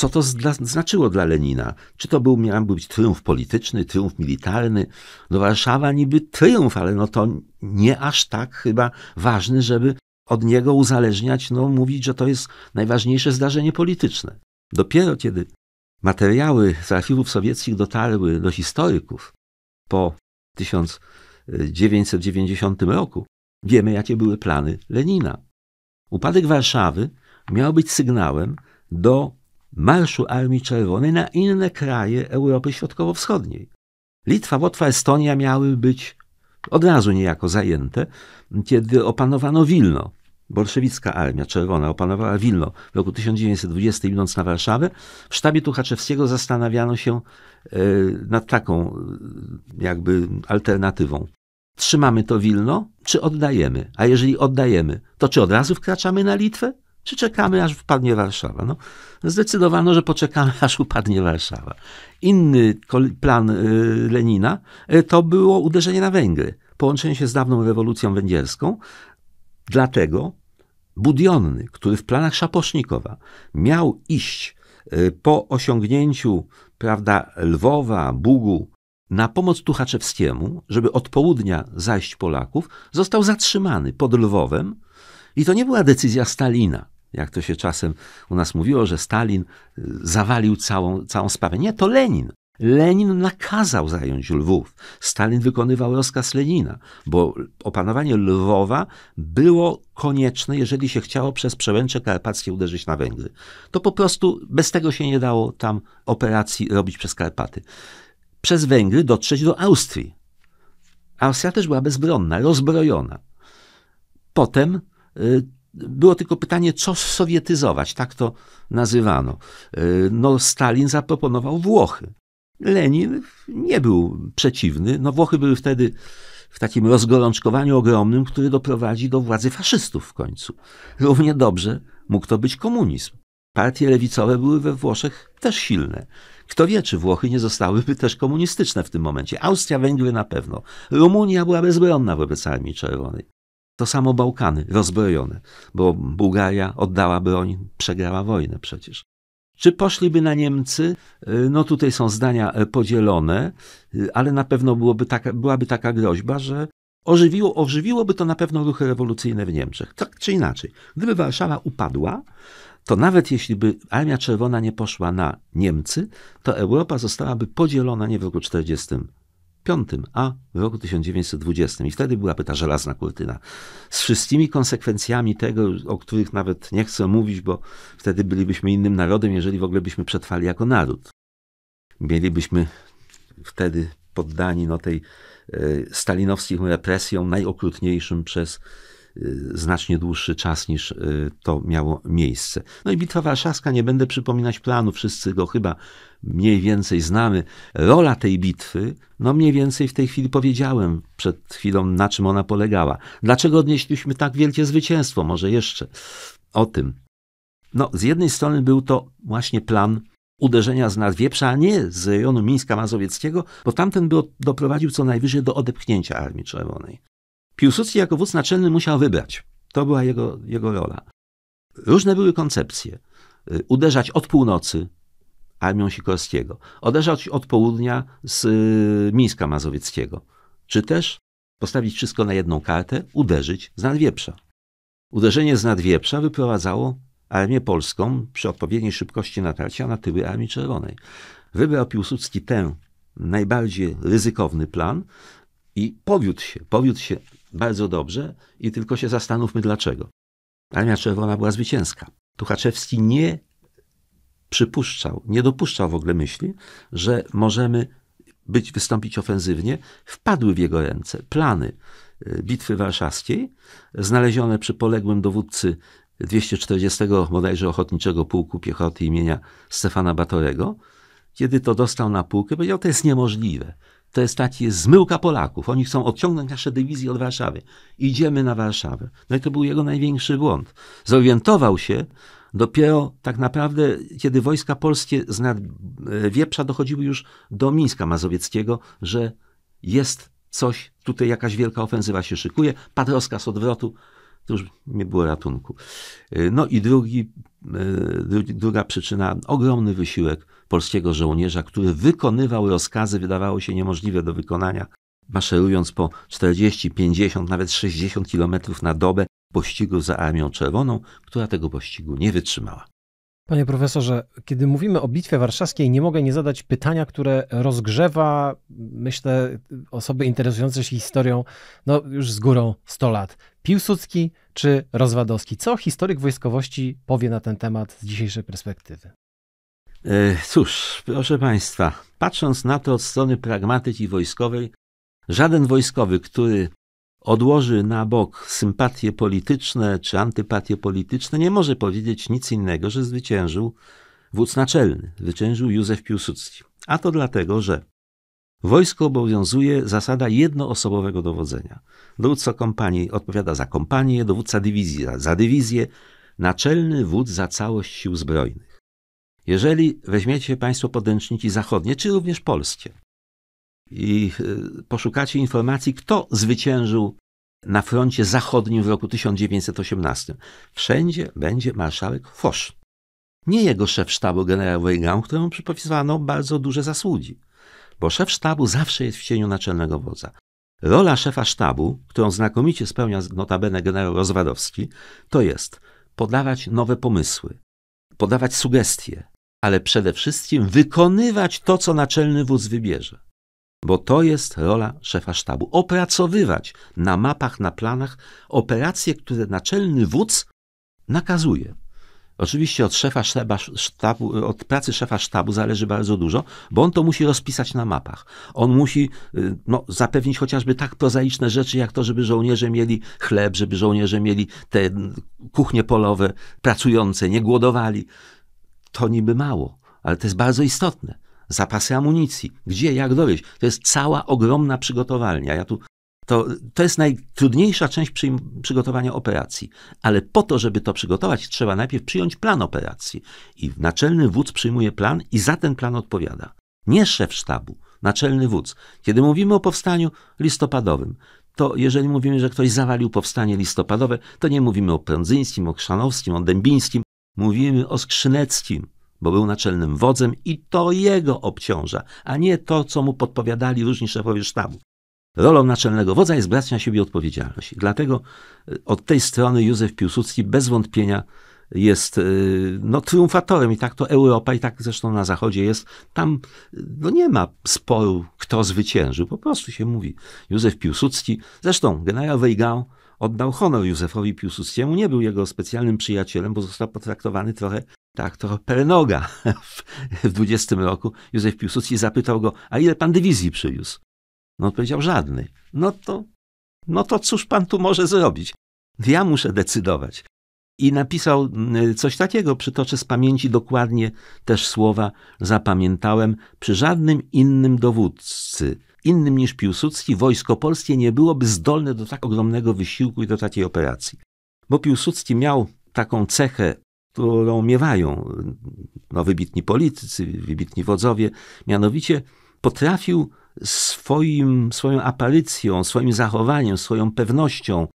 co to zda, znaczyło dla Lenina. Czy to był, miał być triumf polityczny, triumf militarny? No Warszawa niby triumf, ale no to nie aż tak chyba ważny, żeby od niego uzależniać, no, mówić, że to jest najważniejsze zdarzenie polityczne. Dopiero kiedy materiały z archiwów sowieckich dotarły do historyków po 1990 roku, wiemy, jakie były plany Lenina. Upadek Warszawy miał być sygnałem do marszu Armii Czerwonej na inne kraje Europy Środkowo-Wschodniej. Litwa, Łotwa, Estonia miały być od razu niejako zajęte, kiedy opanowano Wilno. Bolszewicka Armia Czerwona opanowała Wilno w roku 1920, idąc na Warszawę, w sztabie Tuchaczewskiego zastanawiano się e, nad taką e, jakby alternatywą. Trzymamy to Wilno, czy oddajemy? A jeżeli oddajemy, to czy od razu wkraczamy na Litwę, czy czekamy, aż upadnie Warszawa? No, zdecydowano, że poczekamy, aż upadnie Warszawa. Inny plan e, Lenina to było uderzenie na Węgry, połączenie się z dawną rewolucją węgierską, Dlatego Budionny, który w planach Szaposznikowa miał iść y, po osiągnięciu prawda, Lwowa, Bugu, na pomoc Tuchaczewskiemu, żeby od południa zajść Polaków, został zatrzymany pod Lwowem i to nie była decyzja Stalina, jak to się czasem u nas mówiło, że Stalin y, zawalił całą, całą sprawę. Nie, to Lenin Lenin nakazał zająć Lwów. Stalin wykonywał rozkaz Lenina, bo opanowanie Lwowa było konieczne, jeżeli się chciało przez przełęcze karpackie uderzyć na Węgry. To po prostu bez tego się nie dało tam operacji robić przez Karpaty. Przez Węgry dotrzeć do Austrii. Austria też była bezbronna, rozbrojona. Potem y, było tylko pytanie, co sowietyzować, tak to nazywano. Y, no, Stalin zaproponował Włochy. Lenin nie był przeciwny. No Włochy były wtedy w takim rozgorączkowaniu ogromnym, który doprowadzi do władzy faszystów w końcu. Równie dobrze mógł to być komunizm. Partie lewicowe były we Włoszech też silne. Kto wie, czy Włochy nie zostałyby też komunistyczne w tym momencie. Austria, Węgry na pewno. Rumunia była bezbronna wobec Armii Czerwonej. To samo Bałkany, rozbrojone, bo Bułgaria oddała broń, przegrała wojnę przecież. Czy poszliby na Niemcy? E, no tutaj są zdania e, podzielone, e, ale na pewno byłoby taka, byłaby taka groźba, że ożywiło, ożywiłoby to na pewno ruchy rewolucyjne w Niemczech. Tak czy inaczej, gdyby Warszawa upadła, to nawet jeśli by Armia Czerwona nie poszła na Niemcy, to Europa zostałaby podzielona nie w roku 40 a w roku 1920 i wtedy była ta żelazna kurtyna. Z wszystkimi konsekwencjami tego, o których nawet nie chcę mówić, bo wtedy bylibyśmy innym narodem, jeżeli w ogóle byśmy przetrwali jako naród. Mielibyśmy wtedy poddani no, tej e, stalinowskich represjom, najokrutniejszym przez Y, znacznie dłuższy czas niż y, to miało miejsce. No i Bitwa Warszawska, nie będę przypominać planu, wszyscy go chyba mniej więcej znamy. Rola tej bitwy, no mniej więcej w tej chwili powiedziałem przed chwilą, na czym ona polegała. Dlaczego odnieśliśmy tak wielkie zwycięstwo? Może jeszcze o tym. No, z jednej strony był to właśnie plan uderzenia z nadwieprza, a nie z rejonu Mińska Mazowieckiego, bo tamten był doprowadził co najwyżej do odepchnięcia Armii Czerwonej. Piłsudski jako wódz naczelny musiał wybrać. To była jego, jego rola. Różne były koncepcje. Y, uderzać od północy armią Sikorskiego, uderzać od południa z y, Mińska Mazowieckiego, czy też postawić wszystko na jedną kartę, uderzyć z nadwieprza. Uderzenie z nadwieprza wyprowadzało armię polską przy odpowiedniej szybkości natarcia na tyły Armii Czerwonej. Wybrał Piłsudski ten najbardziej ryzykowny plan i powiódł się. Powiódł się bardzo dobrze i tylko się zastanówmy dlaczego. Armia Czerwona była zwycięska. Tuchaczewski nie przypuszczał, nie dopuszczał w ogóle myśli, że możemy być, wystąpić ofensywnie. Wpadły w jego ręce plany y, Bitwy Warszawskiej, znalezione przy poległym dowódcy 240 bodajże Ochotniczego Pułku Piechoty imienia Stefana Batorego. Kiedy to dostał na półkę, powiedział, to jest niemożliwe to jest taki zmyłka Polaków. Oni chcą odciągnąć nasze dywizje od Warszawy. Idziemy na Warszawę. No i to był jego największy błąd. Zorientował się dopiero tak naprawdę, kiedy wojska polskie z nad e, Wieprza dochodziły już do Mińska Mazowieckiego, że jest coś, tutaj jakaś wielka ofensywa się szykuje, padł rozkaz odwrotu, to już nie było ratunku. E, no i drugi, e, druga przyczyna, ogromny wysiłek polskiego żołnierza, który wykonywał rozkazy, wydawało się niemożliwe do wykonania, maszerując po 40, 50, nawet 60 kilometrów na dobę pościgu za Armią Czerwoną, która tego pościgu nie wytrzymała. Panie profesorze, kiedy mówimy o Bitwie Warszawskiej, nie mogę nie zadać pytania, które rozgrzewa, myślę, osoby interesujące się historią, no już z górą 100 lat. Piłsudski czy Rozwadowski? Co historyk wojskowości powie na ten temat z dzisiejszej perspektywy? E, cóż, proszę Państwa, patrząc na to od strony pragmatyki wojskowej, żaden wojskowy, który odłoży na bok sympatie polityczne czy antypatie polityczne, nie może powiedzieć nic innego, że zwyciężył wódz naczelny, zwyciężył Józef Piłsudski. A to dlatego, że wojsko obowiązuje zasada jednoosobowego dowodzenia. Dowódca kompanii odpowiada za kompanię, dowódca dywizji za, za dywizję, naczelny wódz za całość sił zbrojnych. Jeżeli weźmiecie Państwo podręczniki zachodnie, czy również polskie, i e, poszukacie informacji, kto zwyciężył na froncie zachodnim w roku 1918, wszędzie będzie marszałek Foch. Nie jego szef sztabu generał Weygand, któremu przypisywano bardzo duże zasługi, bo szef sztabu zawsze jest w cieniu naczelnego wodza. Rola szefa sztabu, którą znakomicie spełnia notabene generał Rozwadowski, to jest podawać nowe pomysły, podawać sugestie, ale przede wszystkim wykonywać to, co naczelny wódz wybierze. Bo to jest rola szefa sztabu opracowywać na mapach, na planach operacje, które naczelny wódz nakazuje. Oczywiście od, szefa sztabu, od pracy szefa sztabu zależy bardzo dużo, bo on to musi rozpisać na mapach. On musi y, no, zapewnić chociażby tak prozaiczne rzeczy, jak to, żeby żołnierze mieli chleb, żeby żołnierze mieli te y, kuchnie polowe pracujące, nie głodowali to niby mało, ale to jest bardzo istotne. Zapasy amunicji, gdzie, jak dowieść. To jest cała ogromna przygotowalnia. Ja tu, to, to jest najtrudniejsza część przy, przygotowania operacji. Ale po to, żeby to przygotować, trzeba najpierw przyjąć plan operacji. I naczelny wódz przyjmuje plan i za ten plan odpowiada. Nie szef sztabu, naczelny wódz. Kiedy mówimy o powstaniu listopadowym, to jeżeli mówimy, że ktoś zawalił powstanie listopadowe, to nie mówimy o Prądzyńskim, o Krzanowskim, o Dębińskim, Mówimy o Skrzyneckim, bo był naczelnym wodzem i to jego obciąża, a nie to, co mu podpowiadali różni szefowie sztabu. Rolą naczelnego wodza jest brać na siebie odpowiedzialność. Dlatego e, od tej strony Józef Piłsudski bez wątpienia jest e, no, triumfatorem i tak to Europa i tak zresztą na Zachodzie jest. Tam no, nie ma sporu, kto zwyciężył. Po prostu się mówi Józef Piłsudski. Zresztą generał Weigand oddał honor Józefowi Piłsudskiemu. Nie był jego specjalnym przyjacielem, bo został potraktowany trochę tak, trochę Pelenoga w 20 roku. Józef Piłsudski zapytał go, a ile pan dywizji przywiózł? No odpowiedział, żadny. No to, no to cóż pan tu może zrobić? Ja muszę decydować. I napisał y, coś takiego, przytoczę z pamięci dokładnie też słowa, zapamiętałem, przy żadnym innym dowódcy innym niż Piłsudski wojsko polskie nie byłoby zdolne do tak ogromnego wysiłku i do takiej operacji. Bo Piłsudski miał taką cechę, którą miewają mm, no, wybitni politycy, wybitni wodzowie, mianowicie potrafił swoim, swoją aparycją, swoim zachowaniem, swoją pewnością,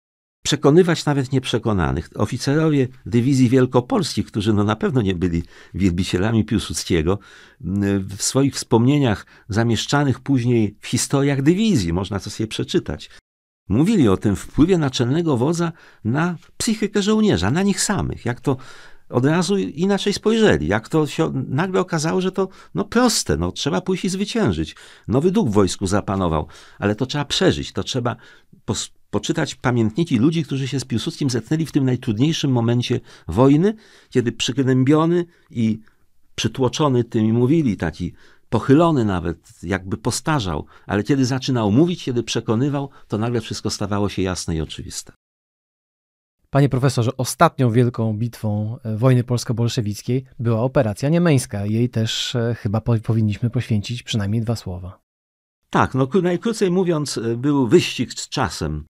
przekonywać nawet nieprzekonanych. Oficerowie dywizji wielkopolskich, którzy no na pewno nie byli wielbicielami Piłsudskiego, w swoich wspomnieniach zamieszczanych później w historiach dywizji, można to sobie przeczytać, mówili o tym wpływie naczelnego wodza na psychikę żołnierza, na nich samych, jak to od razu inaczej spojrzeli, jak to się nagle okazało, że to no proste, no trzeba pójść i zwyciężyć. Nowy duch w wojsku zapanował, ale to trzeba przeżyć, to trzeba poczytać pamiętniki ludzi, którzy się z Piłsudskim zetknęli w tym najtrudniejszym momencie wojny, kiedy przygnębiony i przytłoczony tymi mówili, taki pochylony nawet, jakby postarzał, ale kiedy zaczynał mówić, kiedy przekonywał, to nagle wszystko stawało się jasne i oczywiste. Panie profesorze, ostatnią wielką bitwą e, wojny polsko-bolszewickiej była operacja niemeńska. Jej też e, chyba powinniśmy poświęcić przynajmniej dwa słowa. Tak, no najkrócej mówiąc, e, był wyścig z czasem.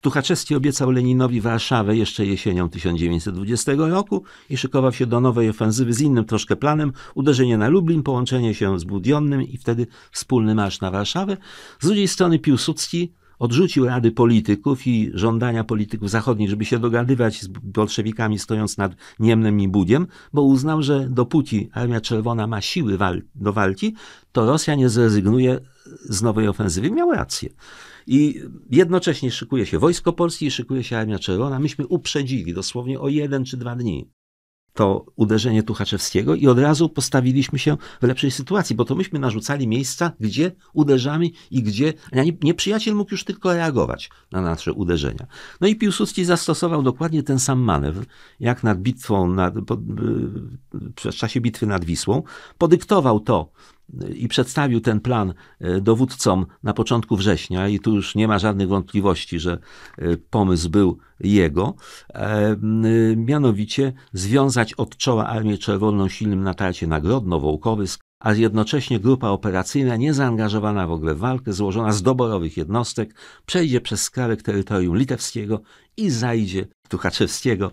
Tuchaczewski obiecał Leninowi Warszawę jeszcze jesienią 1920 roku i szykował się do nowej ofensywy z innym troszkę planem, uderzenie na Lublin, połączenie się z Budionnym i wtedy wspólny marsz na Warszawę. Z drugiej strony Piłsudski odrzucił rady polityków i żądania polityków zachodnich, żeby się dogadywać z bolszewikami stojąc nad Niemnem i Budiem, bo uznał, że dopóki Armia Czerwona ma siły wal do walki, to Rosja nie zrezygnuje z nowej ofensywy. Miał rację. I jednocześnie szykuje się Wojsko Polskie i szykuje się Armia Czerwona. Myśmy uprzedzili dosłownie o jeden czy dwa dni to uderzenie Tuchaczewskiego i od razu postawiliśmy się w lepszej sytuacji, bo to myśmy narzucali miejsca, gdzie uderzamy i gdzie nieprzyjaciel mógł już tylko reagować na nasze uderzenia. No i Piłsudski zastosował dokładnie ten sam manewr, jak nad bitwą, nad, po, w czasie bitwy nad Wisłą. Podyktował to i przedstawił ten plan e, dowódcom na początku września, i tu już nie ma żadnych wątpliwości, że e, pomysł był jego, e, mianowicie związać od czoła Armię Czerwoną silnym natarcie na Grodno, Wołkowysk, a jednocześnie grupa operacyjna niezaangażowana w ogóle w walkę, złożona z doborowych jednostek, przejdzie przez skrawek terytorium litewskiego i zajdzie Tuchaczewskiego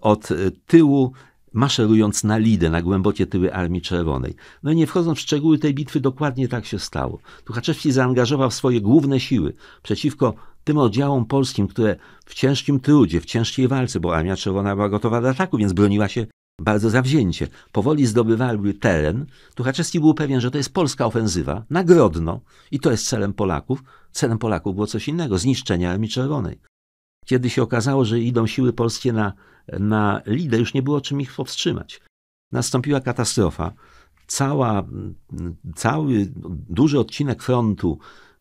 od tyłu maszerując na Lidę, na głębokie tyły Armii Czerwonej. No i nie wchodząc w szczegóły tej bitwy, dokładnie tak się stało. Tuchaczewski zaangażował swoje główne siły przeciwko tym oddziałom polskim, które w ciężkim trudzie, w ciężkiej walce, bo Armia Czerwona była gotowa do ataku, więc broniła się bardzo zawzięcie. Powoli zdobywały teren. Tuchaczewski był pewien, że to jest polska ofensywa, nagrodno i to jest celem Polaków. Celem Polaków było coś innego, zniszczenie Armii Czerwonej. Kiedy się okazało, że idą siły polskie na, na Lidę, już nie było czym ich powstrzymać. Nastąpiła katastrofa. Cała, cały duży odcinek frontu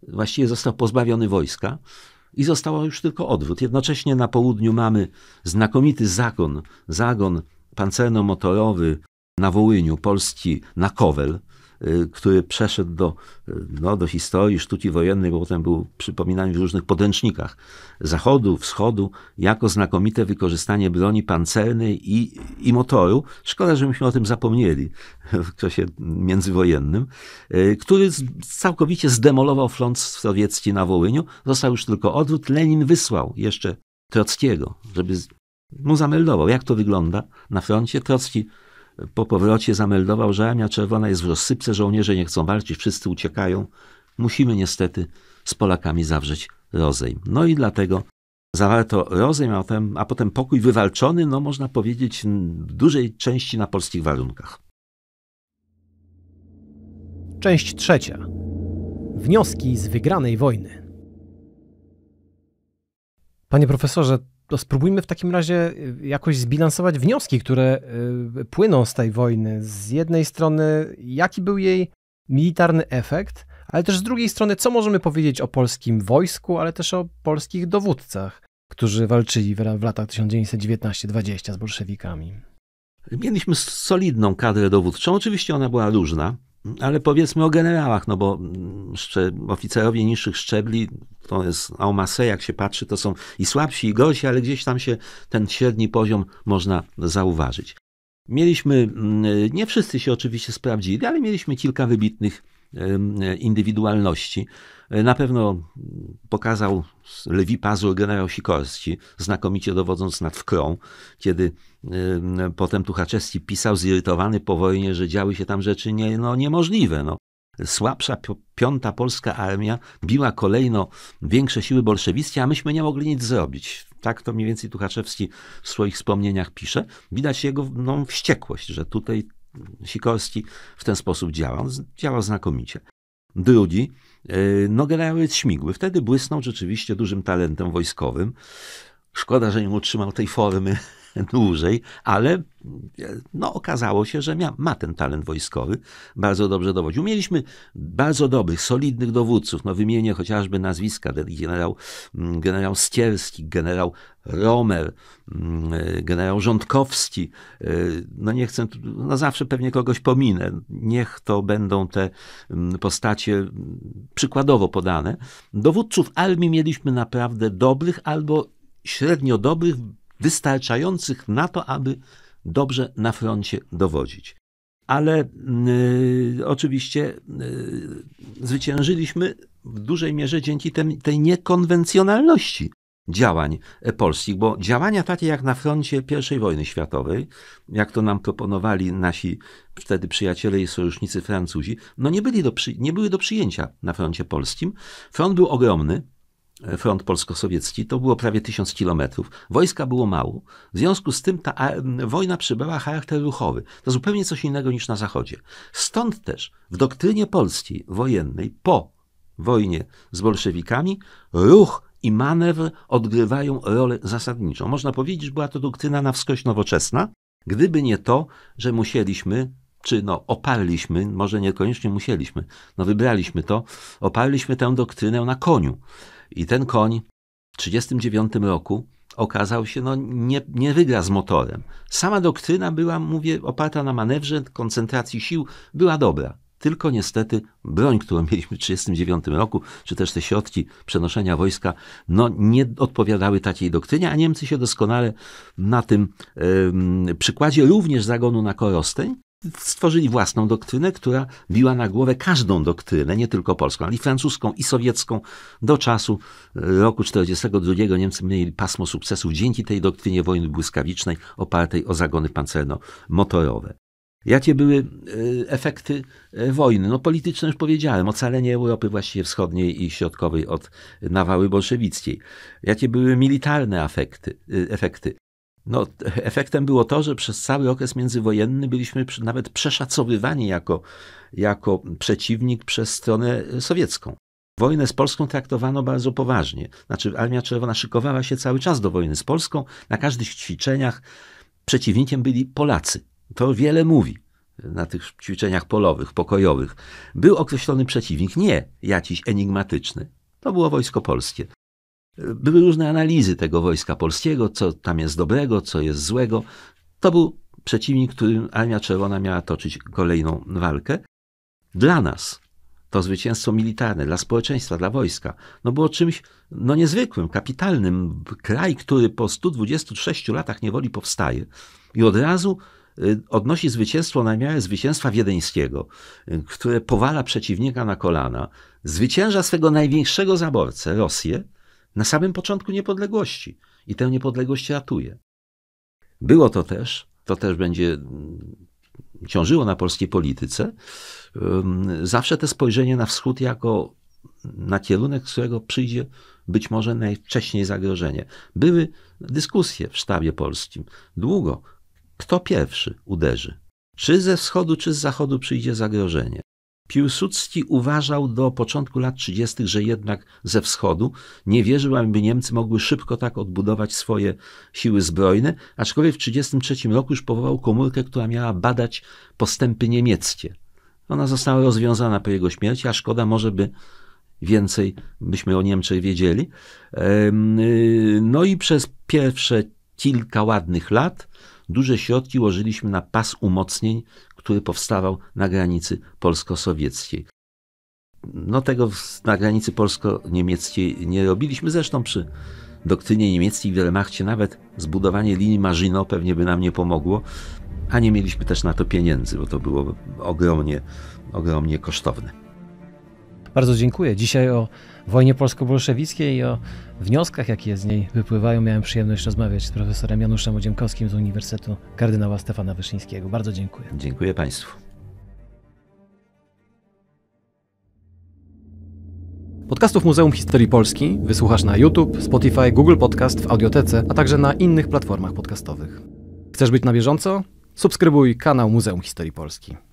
właściwie został pozbawiony wojska i zostało już tylko odwrót. Jednocześnie na południu mamy znakomity zagon, zagon pancerno-motorowy na Wołyniu, polski na Kowel, Y, który przeszedł do, y, no, do historii sztuki wojennej, bo potem był przypominany w różnych podręcznikach Zachodu, Wschodu, jako znakomite wykorzystanie broni pancernej i, i motoru. Szkoda, że myśmy o tym zapomnieli w czasie międzywojennym, y, który całkowicie zdemolował front sowiecki na Wołyniu. Został już tylko odwrót. Lenin wysłał jeszcze Trockiego, żeby mu zameldował, jak to wygląda na froncie. Trocki po powrocie zameldował, że Armia Czerwona jest w rozsypce, żołnierze nie chcą walczyć, wszyscy uciekają. Musimy niestety z Polakami zawrzeć rozejm. No i dlatego zawarto rozejm, a potem, a potem pokój wywalczony, no można powiedzieć, w dużej części na polskich warunkach. Część trzecia. Wnioski z wygranej wojny. Panie profesorze, to no, spróbujmy w takim razie y, jakoś zbilansować wnioski, które y, płyną z tej wojny. Z jednej strony, jaki był jej militarny efekt, ale też z drugiej strony, co możemy powiedzieć o polskim wojsku, ale też o polskich dowódcach, którzy walczyli w latach 1919-20 z bolszewikami. Mieliśmy solidną kadrę dowódczą. Oczywiście ona była różna ale powiedzmy o generałach, no bo mm, oficerowie niższych szczebli to jest Aumase, jak się patrzy, to są i słabsi, i gorsi, ale gdzieś tam się ten średni poziom można zauważyć. Mieliśmy, mm, nie wszyscy się oczywiście sprawdzili, ale mieliśmy kilka wybitnych indywidualności. Na pewno pokazał lewi pazur generał Sikorski, znakomicie dowodząc nad Wkrą, kiedy potem Tuchaczewski pisał zirytowany po wojnie, że działy się tam rzeczy nie, no, niemożliwe. No. Słabsza piąta polska armia biła kolejno większe siły bolszewickie, a myśmy nie mogli nic zrobić. Tak to mniej więcej Tuchaczewski w swoich wspomnieniach pisze. Widać jego no, wściekłość, że tutaj Sikorski w ten sposób działa. działał działa znakomicie. Drugi, e, no generałowiec Śmigły. Wtedy błysnął rzeczywiście dużym talentem wojskowym. Szkoda, że nie utrzymał tej formy dłużej, ale e, no, okazało się, że mia, ma ten talent wojskowy, bardzo dobrze dowodził. Mieliśmy bardzo dobrych, solidnych dowódców, no wymienię chociażby nazwiska, generał, mm, generał Stierski, generał Romer, mm, e, generał Rządkowski, e, no nie chcę, no zawsze pewnie kogoś pominę, niech to będą te mm, postacie przykładowo podane. Dowódców armii mieliśmy naprawdę dobrych albo średnio dobrych, wystarczających na to, aby dobrze na froncie dowodzić. Ale mm, y, oczywiście y, zwyciężyliśmy w dużej mierze dzięki tej niekonwencjonalności działań polskich, bo działania takie jak na froncie I wojny światowej, jak to nam proponowali nasi wtedy przyjaciele i sojusznicy Francuzi, no nie, byli do, nie były do przyjęcia na froncie polskim. Front był ogromny, front polsko-sowiecki, to było prawie tysiąc kilometrów. Wojska było mało. W związku z tym ta wojna przybrała charakter ruchowy. To zupełnie coś innego niż na Zachodzie. Stąd też w doktrynie polskiej wojennej po wojnie z bolszewikami ruch i manewr odgrywają rolę zasadniczą. Można powiedzieć, była to doktryna na wskroś nowoczesna, gdyby nie to, że musieliśmy czy no, oparliśmy, może niekoniecznie musieliśmy, no wybraliśmy to, oparliśmy tę doktrynę na koniu. I ten koń w 1939 roku okazał się, no nie, nie wygra z motorem. Sama doktryna była, mówię, oparta na manewrze, koncentracji sił, była dobra. Tylko niestety broń, którą mieliśmy w 1939 roku, czy też te środki przenoszenia wojska, no nie odpowiadały takiej doktrynie, a Niemcy się doskonale na tym yy, przykładzie również zagonu na Korosteń stworzyli własną doktrynę, która biła na głowę każdą doktrynę, nie tylko polską, ale i francuską, i sowiecką. Do czasu e, roku 1942 Niemcy mieli pasmo sukcesów dzięki tej doktrynie wojny błyskawicznej opartej o zagony pancerno-motorowe. Jakie były e, efekty e, wojny? No polityczne już powiedziałem, ocalenie Europy właściwie wschodniej i środkowej od nawały bolszewickiej. Jakie były militarne efekty? efekty? No, efektem było to, że przez cały okres międzywojenny byliśmy nawet przeszacowywani jako, jako przeciwnik przez stronę sowiecką. Wojnę z Polską traktowano bardzo poważnie. Znaczy, Armia Czerwona szykowała się cały czas do wojny z Polską. Na każdych ćwiczeniach przeciwnikiem byli Polacy. To wiele mówi na tych ćwiczeniach polowych, pokojowych. Był określony przeciwnik, nie jakiś enigmatyczny. To było wojsko polskie. Były różne analizy tego wojska polskiego, co tam jest dobrego, co jest złego. To był przeciwnik, którym Armia Czerwona miała toczyć kolejną walkę. Dla nas to zwycięstwo militarne, dla społeczeństwa, dla wojska, no było czymś no niezwykłym, kapitalnym. Kraj, który po 126 latach niewoli powstaje i od razu y, odnosi zwycięstwo na miarę zwycięstwa wiedeńskiego, y, które powala przeciwnika na kolana, zwycięża swego największego zaborcę, Rosję, na samym początku niepodległości i tę niepodległość ratuje. Było to też, to też będzie mm, ciążyło na polskiej polityce, zawsze te spojrzenie na wschód jako na kierunek, z którego przyjdzie być może najwcześniej zagrożenie. Były dyskusje w sztabie polskim długo, kto pierwszy uderzy. Czy ze wschodu, czy z zachodu przyjdzie zagrożenie? Piłsudski uważał do początku lat 30., że jednak ze wschodu nie wierzył, aby Niemcy mogły szybko tak odbudować swoje siły zbrojne, aczkolwiek w 1933 roku już powołał komórkę, która miała badać postępy niemieckie. Ona została rozwiązana po jego śmierci, a szkoda może by więcej byśmy o Niemczech wiedzieli. Y, no i przez pierwsze kilka ładnych lat duże środki łożyliśmy na pas umocnień, który powstawał na granicy polsko-sowieckiej. No tego na granicy polsko-niemieckiej nie robiliśmy, zresztą przy doktrynie niemieckiej w Wehrmachcie nawet zbudowanie linii Marzino pewnie by nam nie pomogło, a nie mieliśmy też na to pieniędzy, bo to było ogromnie, ogromnie kosztowne. Bardzo dziękuję. Dzisiaj o wojnie polsko-bolszewickiej i o wnioskach, jakie z niej wypływają, miałem przyjemność rozmawiać z profesorem Januszem Odziemkowskim z Uniwersytetu Kardynała Stefana Wyszyńskiego. Bardzo dziękuję. Dziękuję Państwu. Podcastów Muzeum Historii Polski wysłuchasz na YouTube, Spotify, Google Podcast, w Audiotece, a także na innych platformach podcastowych. Chcesz być na bieżąco? Subskrybuj kanał Muzeum Historii Polski.